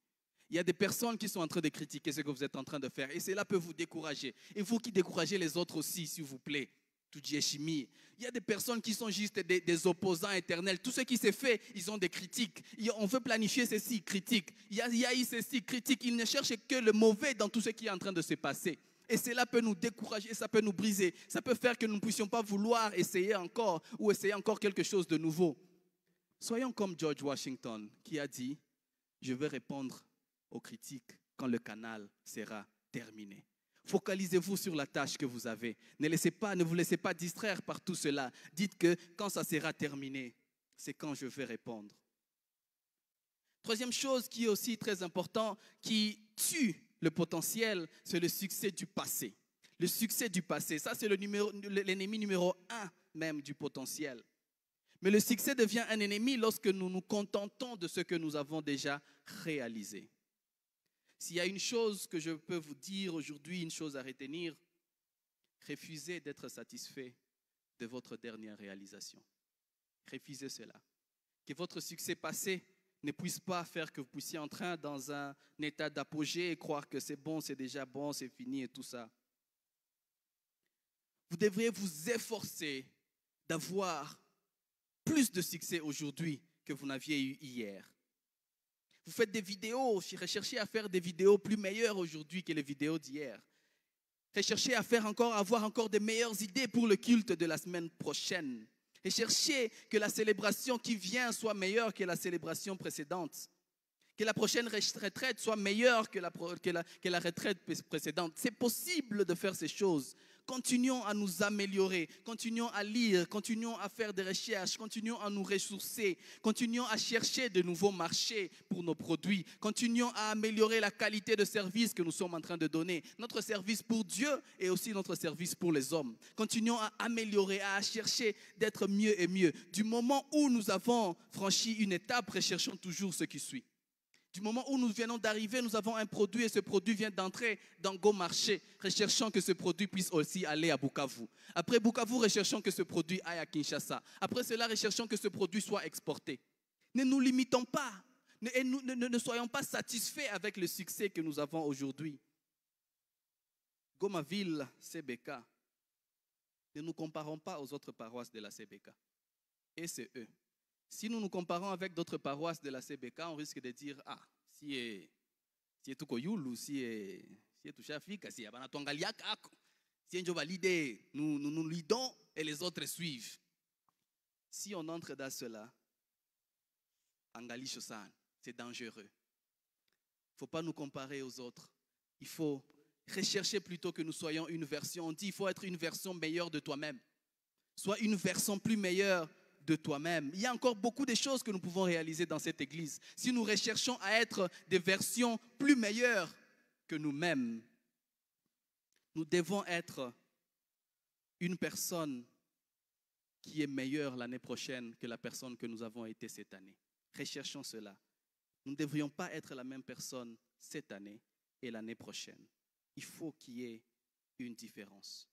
Speaker 1: Il y a des personnes qui sont en train de critiquer ce que vous êtes en train de faire et cela peut vous décourager. Et vous qui découragez les autres aussi, s'il vous plaît. Tout est chimie. Il y a des personnes qui sont juste des, opposants éternels. Tout ce qui s'est fait, ils ont des critiques. On veut planifier ceci, critique. Il y, a, il eu ceci, critique. Ils ne cherchent que le mauvais dans tout ce qui est en train de se passer. Et cela peut nous décourager, ça peut nous briser, ça peut faire que nous ne puissions pas vouloir essayer encore ou essayer encore quelque chose de nouveau. Soyons comme George Washington qui a dit, je vais répondre aux critiques quand le canal sera terminé. Focalisez-vous sur la tâche que vous avez. Ne, laissez pas, ne vous laissez pas distraire par tout cela. Dites que quand ça sera terminé, c'est quand je vais répondre. Troisième chose qui est aussi très importante, qui tue le potentiel, c'est le succès du passé. Le succès du passé, ça c'est l'ennemi le numéro, numéro un même du potentiel. Mais le succès devient un ennemi lorsque nous nous contentons de ce que nous avons déjà réalisé. S'il y a une chose que je peux vous dire aujourd'hui, une chose à retenir, refusez d'être satisfait de votre dernière réalisation. Refusez cela. Que votre succès passé ne puisse pas faire que vous puissiez entrer dans un état d'apogée et croire que c'est bon, c'est déjà bon, c'est fini et tout ça. Vous devriez vous efforcer d'avoir plus de succès aujourd'hui que vous n'aviez eu hier. Vous faites des vidéos, Cherchez à faire des vidéos plus meilleures aujourd'hui que les vidéos d'hier. Recherchez à faire encore, avoir encore des meilleures idées pour le culte de la semaine prochaine. Et cherchez que la célébration qui vient soit meilleure que la célébration précédente. Que la prochaine retraite soit meilleure que la, que la retraite précédente. C'est possible de faire ces choses. Continuons à nous améliorer, continuons à lire, continuons à faire des recherches, continuons à nous ressourcer, continuons à chercher de nouveaux marchés pour nos produits, continuons à améliorer la qualité de service que nous sommes en train de donner, notre service pour Dieu et aussi notre service pour les hommes. Continuons à améliorer, à chercher d'être mieux et mieux. Du moment où nous avons franchi une étape, recherchons toujours ce qui suit. Du moment où nous venons d'arriver, nous avons un produit et ce produit vient d'entrer dans Go Marché. Recherchons que ce produit puisse aussi aller à Bukavu. Après Bukavu, recherchons que ce produit aille à Kinshasa. Après cela, recherchons que ce produit soit exporté. Ne nous limitons pas et ne, soyons pas satisfaits avec le succès que nous avons aujourd'hui. Gomaville, CBK, ne nous comparons pas aux autres paroisses de la CBK. Et c'est eux. Si nous nous comparons avec d'autres paroisses de la CBK, on risque de dire Ah, si c'est si tout ou si c'est si tout si c'est Abanatongaliak, si nous, nous nous lidons et les autres suivent. Si on entre dans cela, Angali c'est dangereux. Il ne faut pas nous comparer aux autres. Il faut rechercher plutôt que nous soyons une version. On dit il faut être une version meilleure de toi-même. Sois une version plus meilleure de toi-même. Il y a encore beaucoup de choses que nous pouvons réaliser dans cette Église. Si nous recherchons à être des versions plus meilleures que nous-mêmes, nous devons être une personne qui est meilleure l'année prochaine que la personne que nous avons été cette année. Recherchons cela. Nous ne devrions pas être la même personne cette année et l'année prochaine. Il faut qu'il y ait une différence.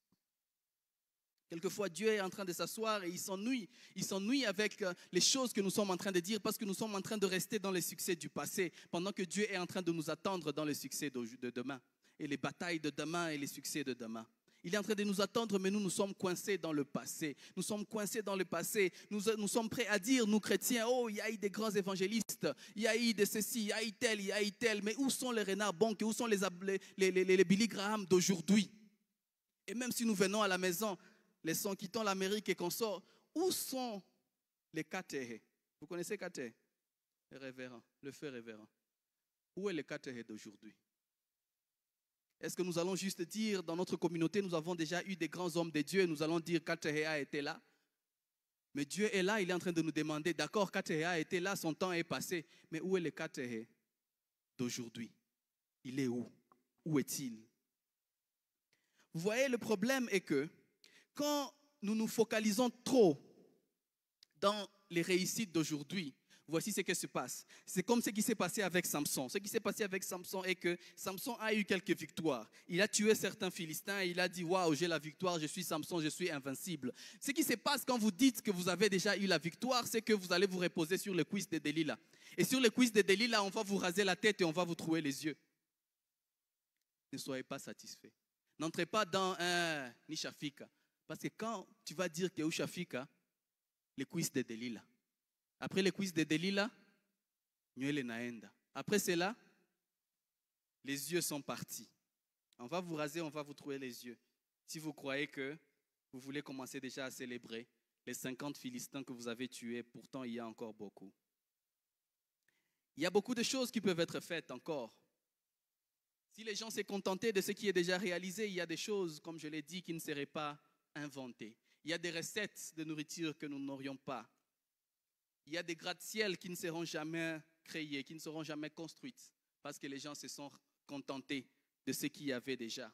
Speaker 1: Quelquefois, Dieu est en train de s'asseoir et il s'ennuie. Il s'ennuie avec euh, les choses que nous sommes en train de dire parce que nous sommes en train de rester dans les succès du passé pendant que Dieu est en train de nous attendre dans les succès de demain et les batailles de demain et les succès de demain. Il est en train de nous attendre, mais nous, nous sommes coincés dans le passé. Nous sommes coincés dans le passé. Nous, euh, nous sommes prêts à dire, nous chrétiens, oh, il y a eu des grands évangélistes, il y a eu de ceci, il y a eu tel, il y a eu tel. Mais où sont les renards Banque Où sont les, les, les, les Billy d'aujourd'hui Et même si nous venons à la maison, les sons quittant l'Amérique et qu'on sort, où sont les katehé Vous connaissez katehé Le révérend, le feu révérend. Où est le katehé d'aujourd'hui Est-ce que nous allons juste dire, dans notre communauté, nous avons déjà eu des grands hommes de Dieu, nous allons dire KTH a été là Mais Dieu est là, il est en train de nous demander, d'accord, KTH a été là, son temps est passé, mais où est le katehé d'aujourd'hui Il est où Où est-il Vous voyez, le problème est que quand nous nous focalisons trop dans les réussites d'aujourd'hui, voici ce qui se passe. C'est comme ce qui s'est passé avec Samson. Ce qui s'est passé avec Samson est que Samson a eu quelques victoires. Il a tué certains Philistins, et il a dit Waouh, j'ai la victoire, je suis Samson, je suis invincible. Ce qui se passe quand vous dites que vous avez déjà eu la victoire, c'est que vous allez vous reposer sur le quiz de Delilah. Et sur le quiz de Delilah, on va vous raser la tête et on va vous trouer les yeux. Ne soyez pas satisfait. N'entrez pas dans un Nishafika. Parce que quand tu vas dire que Ushafika, les cuisses de Delila. Après les quiz de Delila, Nyuele Naenda. Après cela, les yeux sont partis. On va vous raser, on va vous trouver les yeux. Si vous croyez que vous voulez commencer déjà à célébrer les 50 Philistins que vous avez tués, pourtant il y a encore beaucoup. Il y a beaucoup de choses qui peuvent être faites encore. Si les gens se contentaient de ce qui est déjà réalisé, il y a des choses, comme je l'ai dit, qui ne seraient pas inventé Il y a des recettes de nourriture que nous n'aurions pas. Il y a des gratte-ciel qui ne seront jamais créés, qui ne seront jamais construites, parce que les gens se sont contentés de ce qu'il y avait déjà.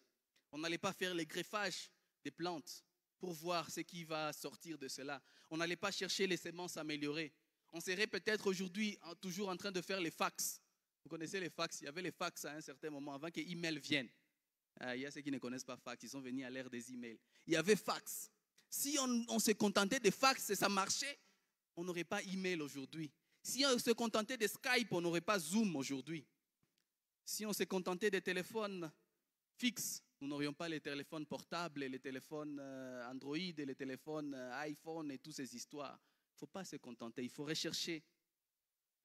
Speaker 1: On n'allait pas faire les greffages des plantes pour voir ce qui va sortir de cela. On n'allait pas chercher les semences améliorées. On serait peut-être aujourd'hui toujours en train de faire les fax. Vous connaissez les fax Il y avait les fax à un certain moment avant que email vienne. Euh, il y a ceux qui ne connaissent pas fax, ils sont venus à l'ère des emails. Il y avait fax. Si on, se contentait de fax et ça marchait, on n'aurait pas email aujourd'hui. Si on se contentait de Skype, on n'aurait pas Zoom aujourd'hui. Si on se contentait des téléphones fixes, nous n'aurions pas les téléphones portables et les téléphones euh, Android et les téléphones euh, iPhone et toutes ces histoires. Il ne faut pas se contenter, il faut rechercher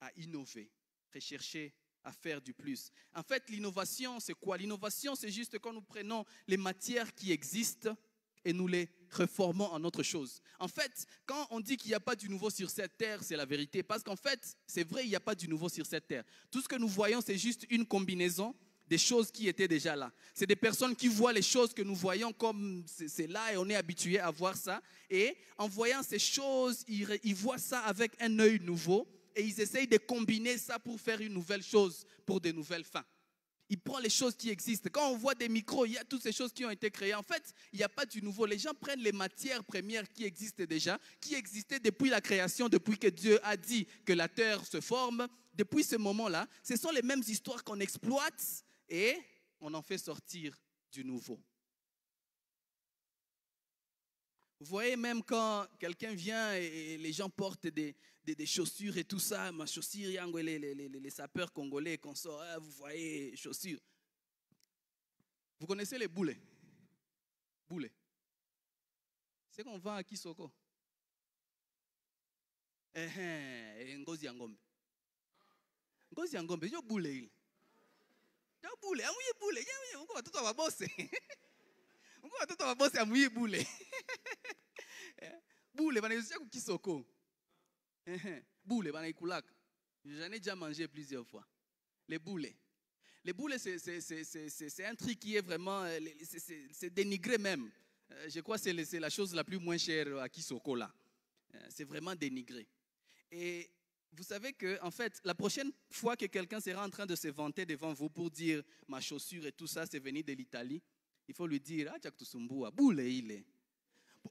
Speaker 1: à innover, rechercher à faire du plus. En fait, l'innovation, c'est quoi L'innovation, c'est juste quand nous prenons les matières qui existent et nous les reformons en autre chose. En fait, quand on dit qu'il n'y a pas du nouveau sur cette terre, c'est la vérité, parce qu'en fait, c'est vrai, il n'y a pas du nouveau sur cette terre. Tout ce que nous voyons, c'est juste une combinaison des choses qui étaient déjà là. C'est des personnes qui voient les choses que nous voyons comme c'est là et on est habitué à voir ça. Et en voyant ces choses, ils, ils voient ça avec un œil nouveau et ils essayent de combiner ça pour faire une nouvelle chose, pour de nouvelles fins. Ils prennent les choses qui existent. Quand on voit des micros, il y a toutes ces choses qui ont été créées. En fait, il n'y a pas du nouveau. Les gens prennent les matières premières qui existent déjà, qui existaient depuis la création, depuis que Dieu a dit que la terre se forme. Depuis ce moment-là, ce sont les mêmes histoires qu'on exploite et on en fait sortir du nouveau. Vous voyez, même quand quelqu'un vient et, les gens portent des, des, chaussures et tout ça, ma chaussure, les, sapeurs congolais qu'on sort, vous voyez, chaussures. Vous connaissez les boulets Boulets. C'est qu'on vend à Kisoko. Eh, ngozi boule watoto wa bosi Kisoko, bule bule banaikulaka j'en ai déjà mangé plusieurs fois les boules les boules c'est un truc qui est vraiment euh, c'est dénigré même euh, je crois que c'est la chose la plus moins chère à Kisoko là euh, c'est vraiment dénigré et vous savez que, en fait, la prochaine fois que quelqu'un sera en train de se vanter devant vous pour dire ma chaussure et tout ça, c'est venu de l'Italie, il faut lui dire, acha kutusumbua, bule ile.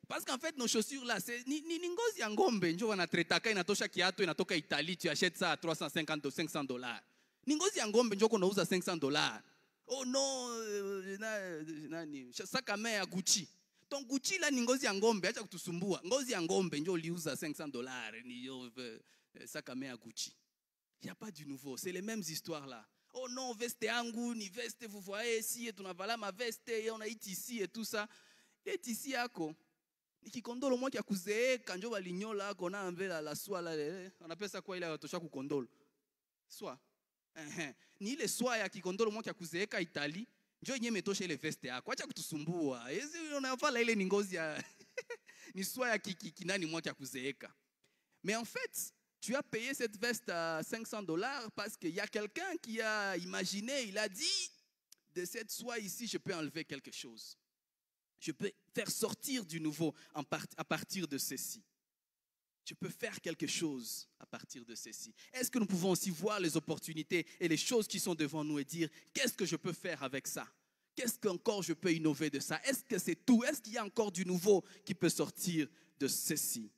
Speaker 1: Parce qu'en fait, nos chaussures là, c'est ni, ni, ngozi ya ngombe, njo wanatretaka, inatosha kiatu, inatoka Italy tu achètes ça à 350 ou 500 dollars. Ni ngozi ya ngombe njo kunauza 500 dollars. Oh non, euh, euh, nani, saka main ya Gucci. Ton Gucci là ni ngozi ya ngombe, acha kutusumbua. Ngozi ya ngombe njo liuza 500 dollars, ni yo euh, saka main ya Gucci. Il n'y a pas du nouveau, c'est les mêmes histoires là. oh non veste yangu ni veste vous voyez si et tunavala on a unaiti ici et tout ça ile tisi yako ni kikondolo mwaki ya kuzeeka njo balinyola ako na mbela la swa la lele wanapesa kwa ile watosha kukondolo swa ehe ni ile swa ya kikondolo mwaki ya kuzeeka Itali njo yenyewe imetosha ile veste yako acha kutusumbua hizi unavala ile ni ngozi ya ni swa ya kikinani mwaki ya kuzeeka mais en fait tu as payé cette veste à 500 dollars parce qu'il y a quelqu'un qui a imaginé, il a dit, de cette soie ici, je peux enlever quelque chose. Je peux faire sortir du nouveau à partir de ceci. Je peux faire quelque chose à partir de ceci. Est-ce que nous pouvons aussi voir les opportunités et les choses qui sont devant nous et dire, qu'est-ce que je peux faire avec ça Qu'est-ce qu'encore je peux innover de ça Est-ce que c'est tout Est-ce qu'il y a encore du nouveau qui peut sortir de ceci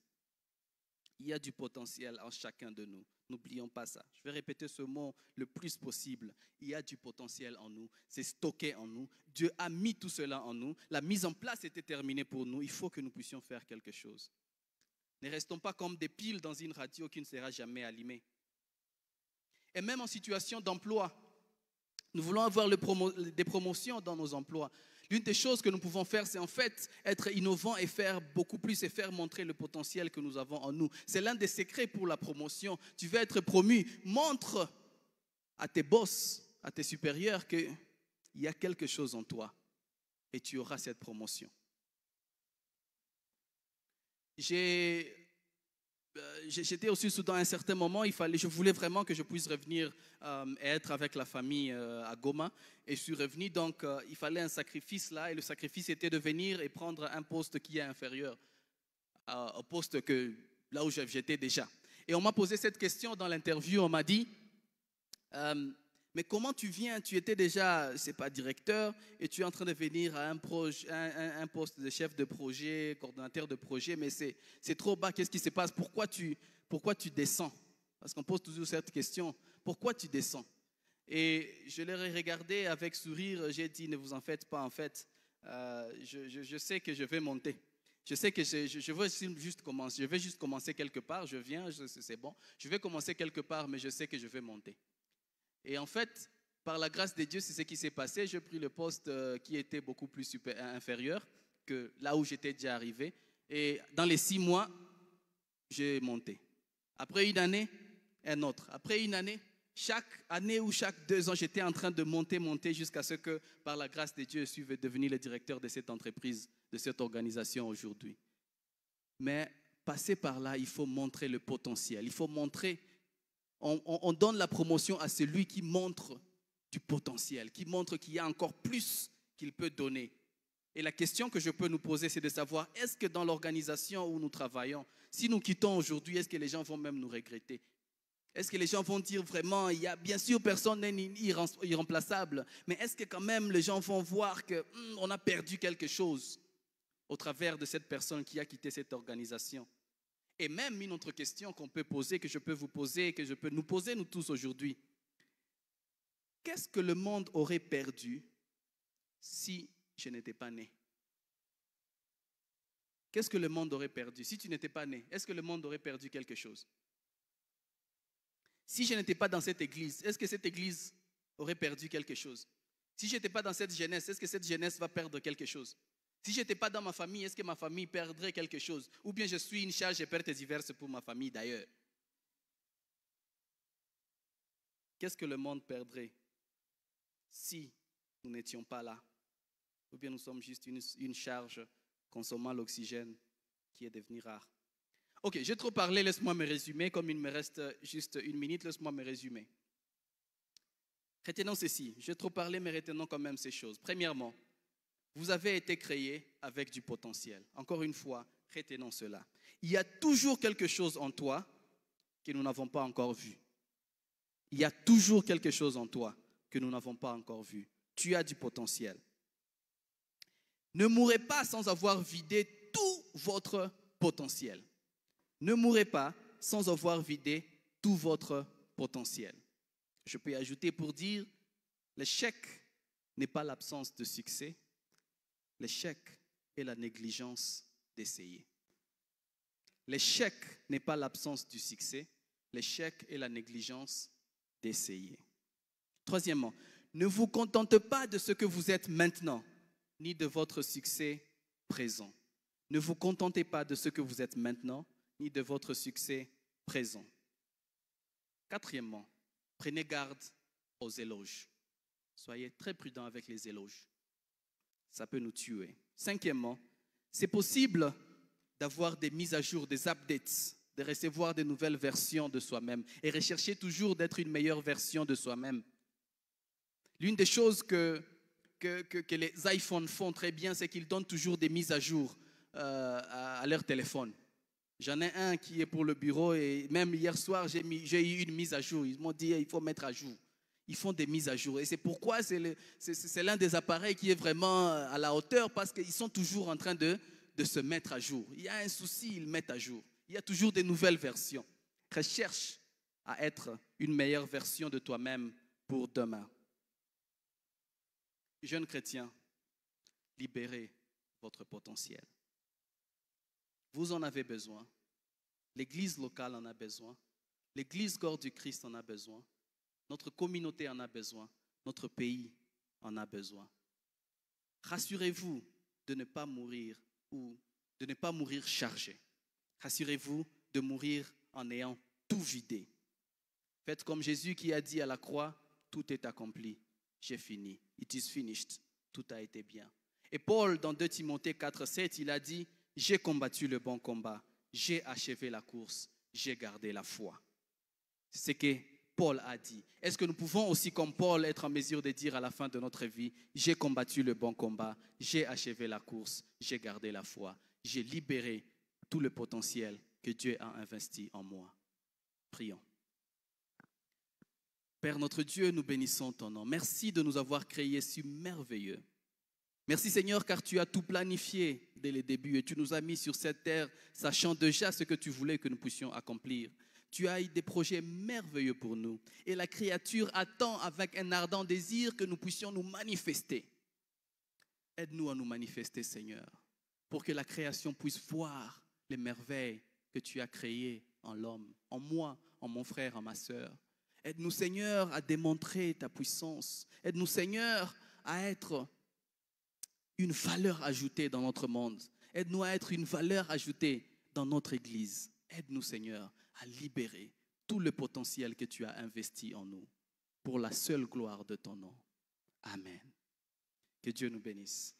Speaker 1: il y a du potentiel en chacun de nous. N'oublions pas ça. Je vais répéter ce mot le plus possible. Il y a du potentiel en nous. C'est stocké en nous. Dieu a mis tout cela en nous. La mise en place était terminée pour nous. Il faut que nous puissions faire quelque chose. Ne restons pas comme des piles dans une radio qui ne sera jamais allumée. Et même en situation d'emploi, nous voulons avoir des promotions dans nos emplois. L'une des choses que nous pouvons faire, c'est en fait être innovant et faire beaucoup plus et faire montrer le potentiel que nous avons en nous. C'est l'un des secrets pour la promotion. Tu veux être promu, montre à tes boss, à tes supérieurs qu'il y a quelque chose en toi et tu auras cette promotion. J'ai euh, j'étais aussi au Soudan à un certain moment, il fallait, je voulais vraiment que je puisse revenir euh, et être avec la famille euh, à Goma. Et je suis revenu, donc il fallait un sacrifice là, et le sacrifice était de venir et prendre un poste qui est inférieur au poste que là où j'étais déjà. Et on m'a posé cette question dans l'interview, on m'a dit, mais comment tu viens Tu étais déjà, c'est pas directeur, et tu es en train de venir à un, poste de chef de projet, coordonnateur de projet, mais c'est trop bas. Qu'est-ce qui se passe pourquoi tu, pourquoi tu descends Parce qu'on pose toujours cette question. Pourquoi tu descends Et je l'ai regardé avec sourire. J'ai dit, ne vous en faites pas, en fait. Euh, je, sais que je vais monter. Je sais que je, veux juste commencer. Je vais juste commencer quelque part. Je viens, c'est bon. Je vais commencer quelque part, mais je sais que je vais monter. Et en fait, par la grâce de Dieu, c'est ce qui s'est passé. J'ai pris le poste euh, qui était beaucoup plus euh, inférieur que là où j'étais déjà arrivé. Et dans les six mois, j'ai monté. Après une année, un autre. Après une année, chaque année ou chaque deux ans, j'étais en train de monter, monter jusqu'à ce que, par la grâce de Dieu, je suis devenu le directeur de cette entreprise, de cette organisation aujourd'hui. Mais passer par là, il faut montrer le potentiel. Il faut montrer on, donne la promotion à celui qui montre du potentiel, qui montre qu'il y a encore plus qu'il peut donner. Et la question que je peux nous poser, c'est de savoir, est-ce que dans l'organisation où nous travaillons, si nous quittons aujourd'hui, est-ce que les gens vont même nous regretter Est-ce que les gens vont dire vraiment, il y a, bien sûr, personne n'est irremplaçable, mais est-ce que quand même les gens vont voir qu'on hmm, a perdu quelque chose au travers de cette personne qui a quitté cette organisation et même une autre question qu'on peut poser, que je peux vous poser, que je peux nous poser nous tous aujourd'hui. Qu'est-ce que le monde aurait perdu si je n'étais pas né Qu'est-ce que le monde aurait perdu si tu n'étais pas né Est-ce que le monde aurait perdu quelque chose Si je n'étais pas dans cette église, est-ce que cette église aurait perdu quelque chose Si je n'étais pas dans cette jeunesse, est-ce que cette jeunesse va perdre quelque chose si je n'étais pas dans ma famille, est-ce que ma famille perdrait quelque chose Ou bien je suis une charge et pertes diverses pour ma famille d'ailleurs Qu'est-ce que le monde perdrait si nous n'étions pas là Ou bien nous sommes juste une, une charge consommant l'oxygène qui est devenu rare Ok, j'ai trop parlé, laisse-moi me résumer. Comme il me reste juste une minute, laisse-moi me résumer. Retenons ceci, j'ai trop parlé, mais retenons quand même ces choses. Premièrement, vous avez été créé avec du potentiel. Encore une fois, retenons cela. Il y a toujours quelque chose en toi que nous n'avons pas encore vu. Il y a toujours quelque chose en toi que nous n'avons pas encore vu. Tu as du potentiel. Ne mourrez pas sans avoir vidé tout votre potentiel. Ne mourrez pas sans avoir vidé tout votre potentiel. Je peux ajouter pour dire, l'échec n'est pas l'absence de succès, l'échec est la négligence d'essayer. L'échec n'est pas l'absence du succès, l'échec est la négligence d'essayer. Troisièmement, ne vous contentez pas de ce que vous êtes maintenant, ni de votre succès présent. Ne vous contentez pas de ce que vous êtes maintenant, ni de votre succès présent. Quatrièmement, prenez garde aux éloges. Soyez très prudent avec les éloges ça peut nous tuer. Cinquièmement, c'est possible d'avoir des mises à jour, des updates, de recevoir des nouvelles versions de soi-même et rechercher toujours d'être une meilleure version de soi-même. L'une des choses que, que, les iPhones font très bien, c'est qu'ils donnent toujours des mises à jour euh, à, leur téléphone. J'en ai un qui est pour le bureau et même hier soir, j'ai eu une mise à jour. Ils m'ont dit, il faut mettre à jour ils font des mises à jour. Et c'est pourquoi c'est l'un des appareils qui est vraiment euh, à la hauteur parce qu'ils sont toujours en train de, de se mettre à jour. Il y a un souci, ils mettent à jour. Il y a toujours des nouvelles versions. Recherche à être une meilleure version de toi-même pour demain. Jeunes chrétiens, libérez votre potentiel. Vous en avez besoin. L'église locale en a besoin. L'église corps du Christ en a besoin. Notre communauté en a besoin. Notre pays en a besoin. Rassurez-vous de ne pas mourir ou de ne pas mourir chargé. Rassurez-vous de mourir en ayant tout vidé. Faites comme Jésus qui a dit à la croix, tout est accompli, j'ai fini, it is finished, tout a été bien. Et Paul, dans 2 Timothée 4, 7, il a dit, j'ai combattu le bon combat, j'ai achevé la course, j'ai gardé la foi. C'est ce que Paul a dit. Est-ce que nous pouvons aussi, comme Paul, être en mesure de dire à la fin de notre vie, j'ai combattu le bon combat, j'ai achevé la course, j'ai gardé la foi, j'ai libéré tout le potentiel que Dieu a investi en moi. Prions. Père notre Dieu, nous bénissons ton nom. Merci de nous avoir créés si merveilleux. Merci Seigneur car tu as tout planifié dès le début et tu nous as mis sur cette terre sachant déjà ce que tu voulais que nous puissions accomplir. Tu as des projets merveilleux pour nous. Et la créature attend avec un ardent désir que nous puissions nous manifester. Aide-nous à nous manifester, Seigneur, pour que la création puisse voir les merveilles que tu as créées en l'homme, en moi, en mon frère, en ma sœur. Aide-nous, Seigneur, à démontrer ta puissance. Aide-nous, Seigneur, à être une valeur ajoutée dans notre monde. Aide-nous à être une valeur ajoutée dans notre Église. Aide-nous, Seigneur, libérer tout le potentiel que tu as investi en nous pour la seule gloire de ton nom. Amen. Que Dieu nous bénisse.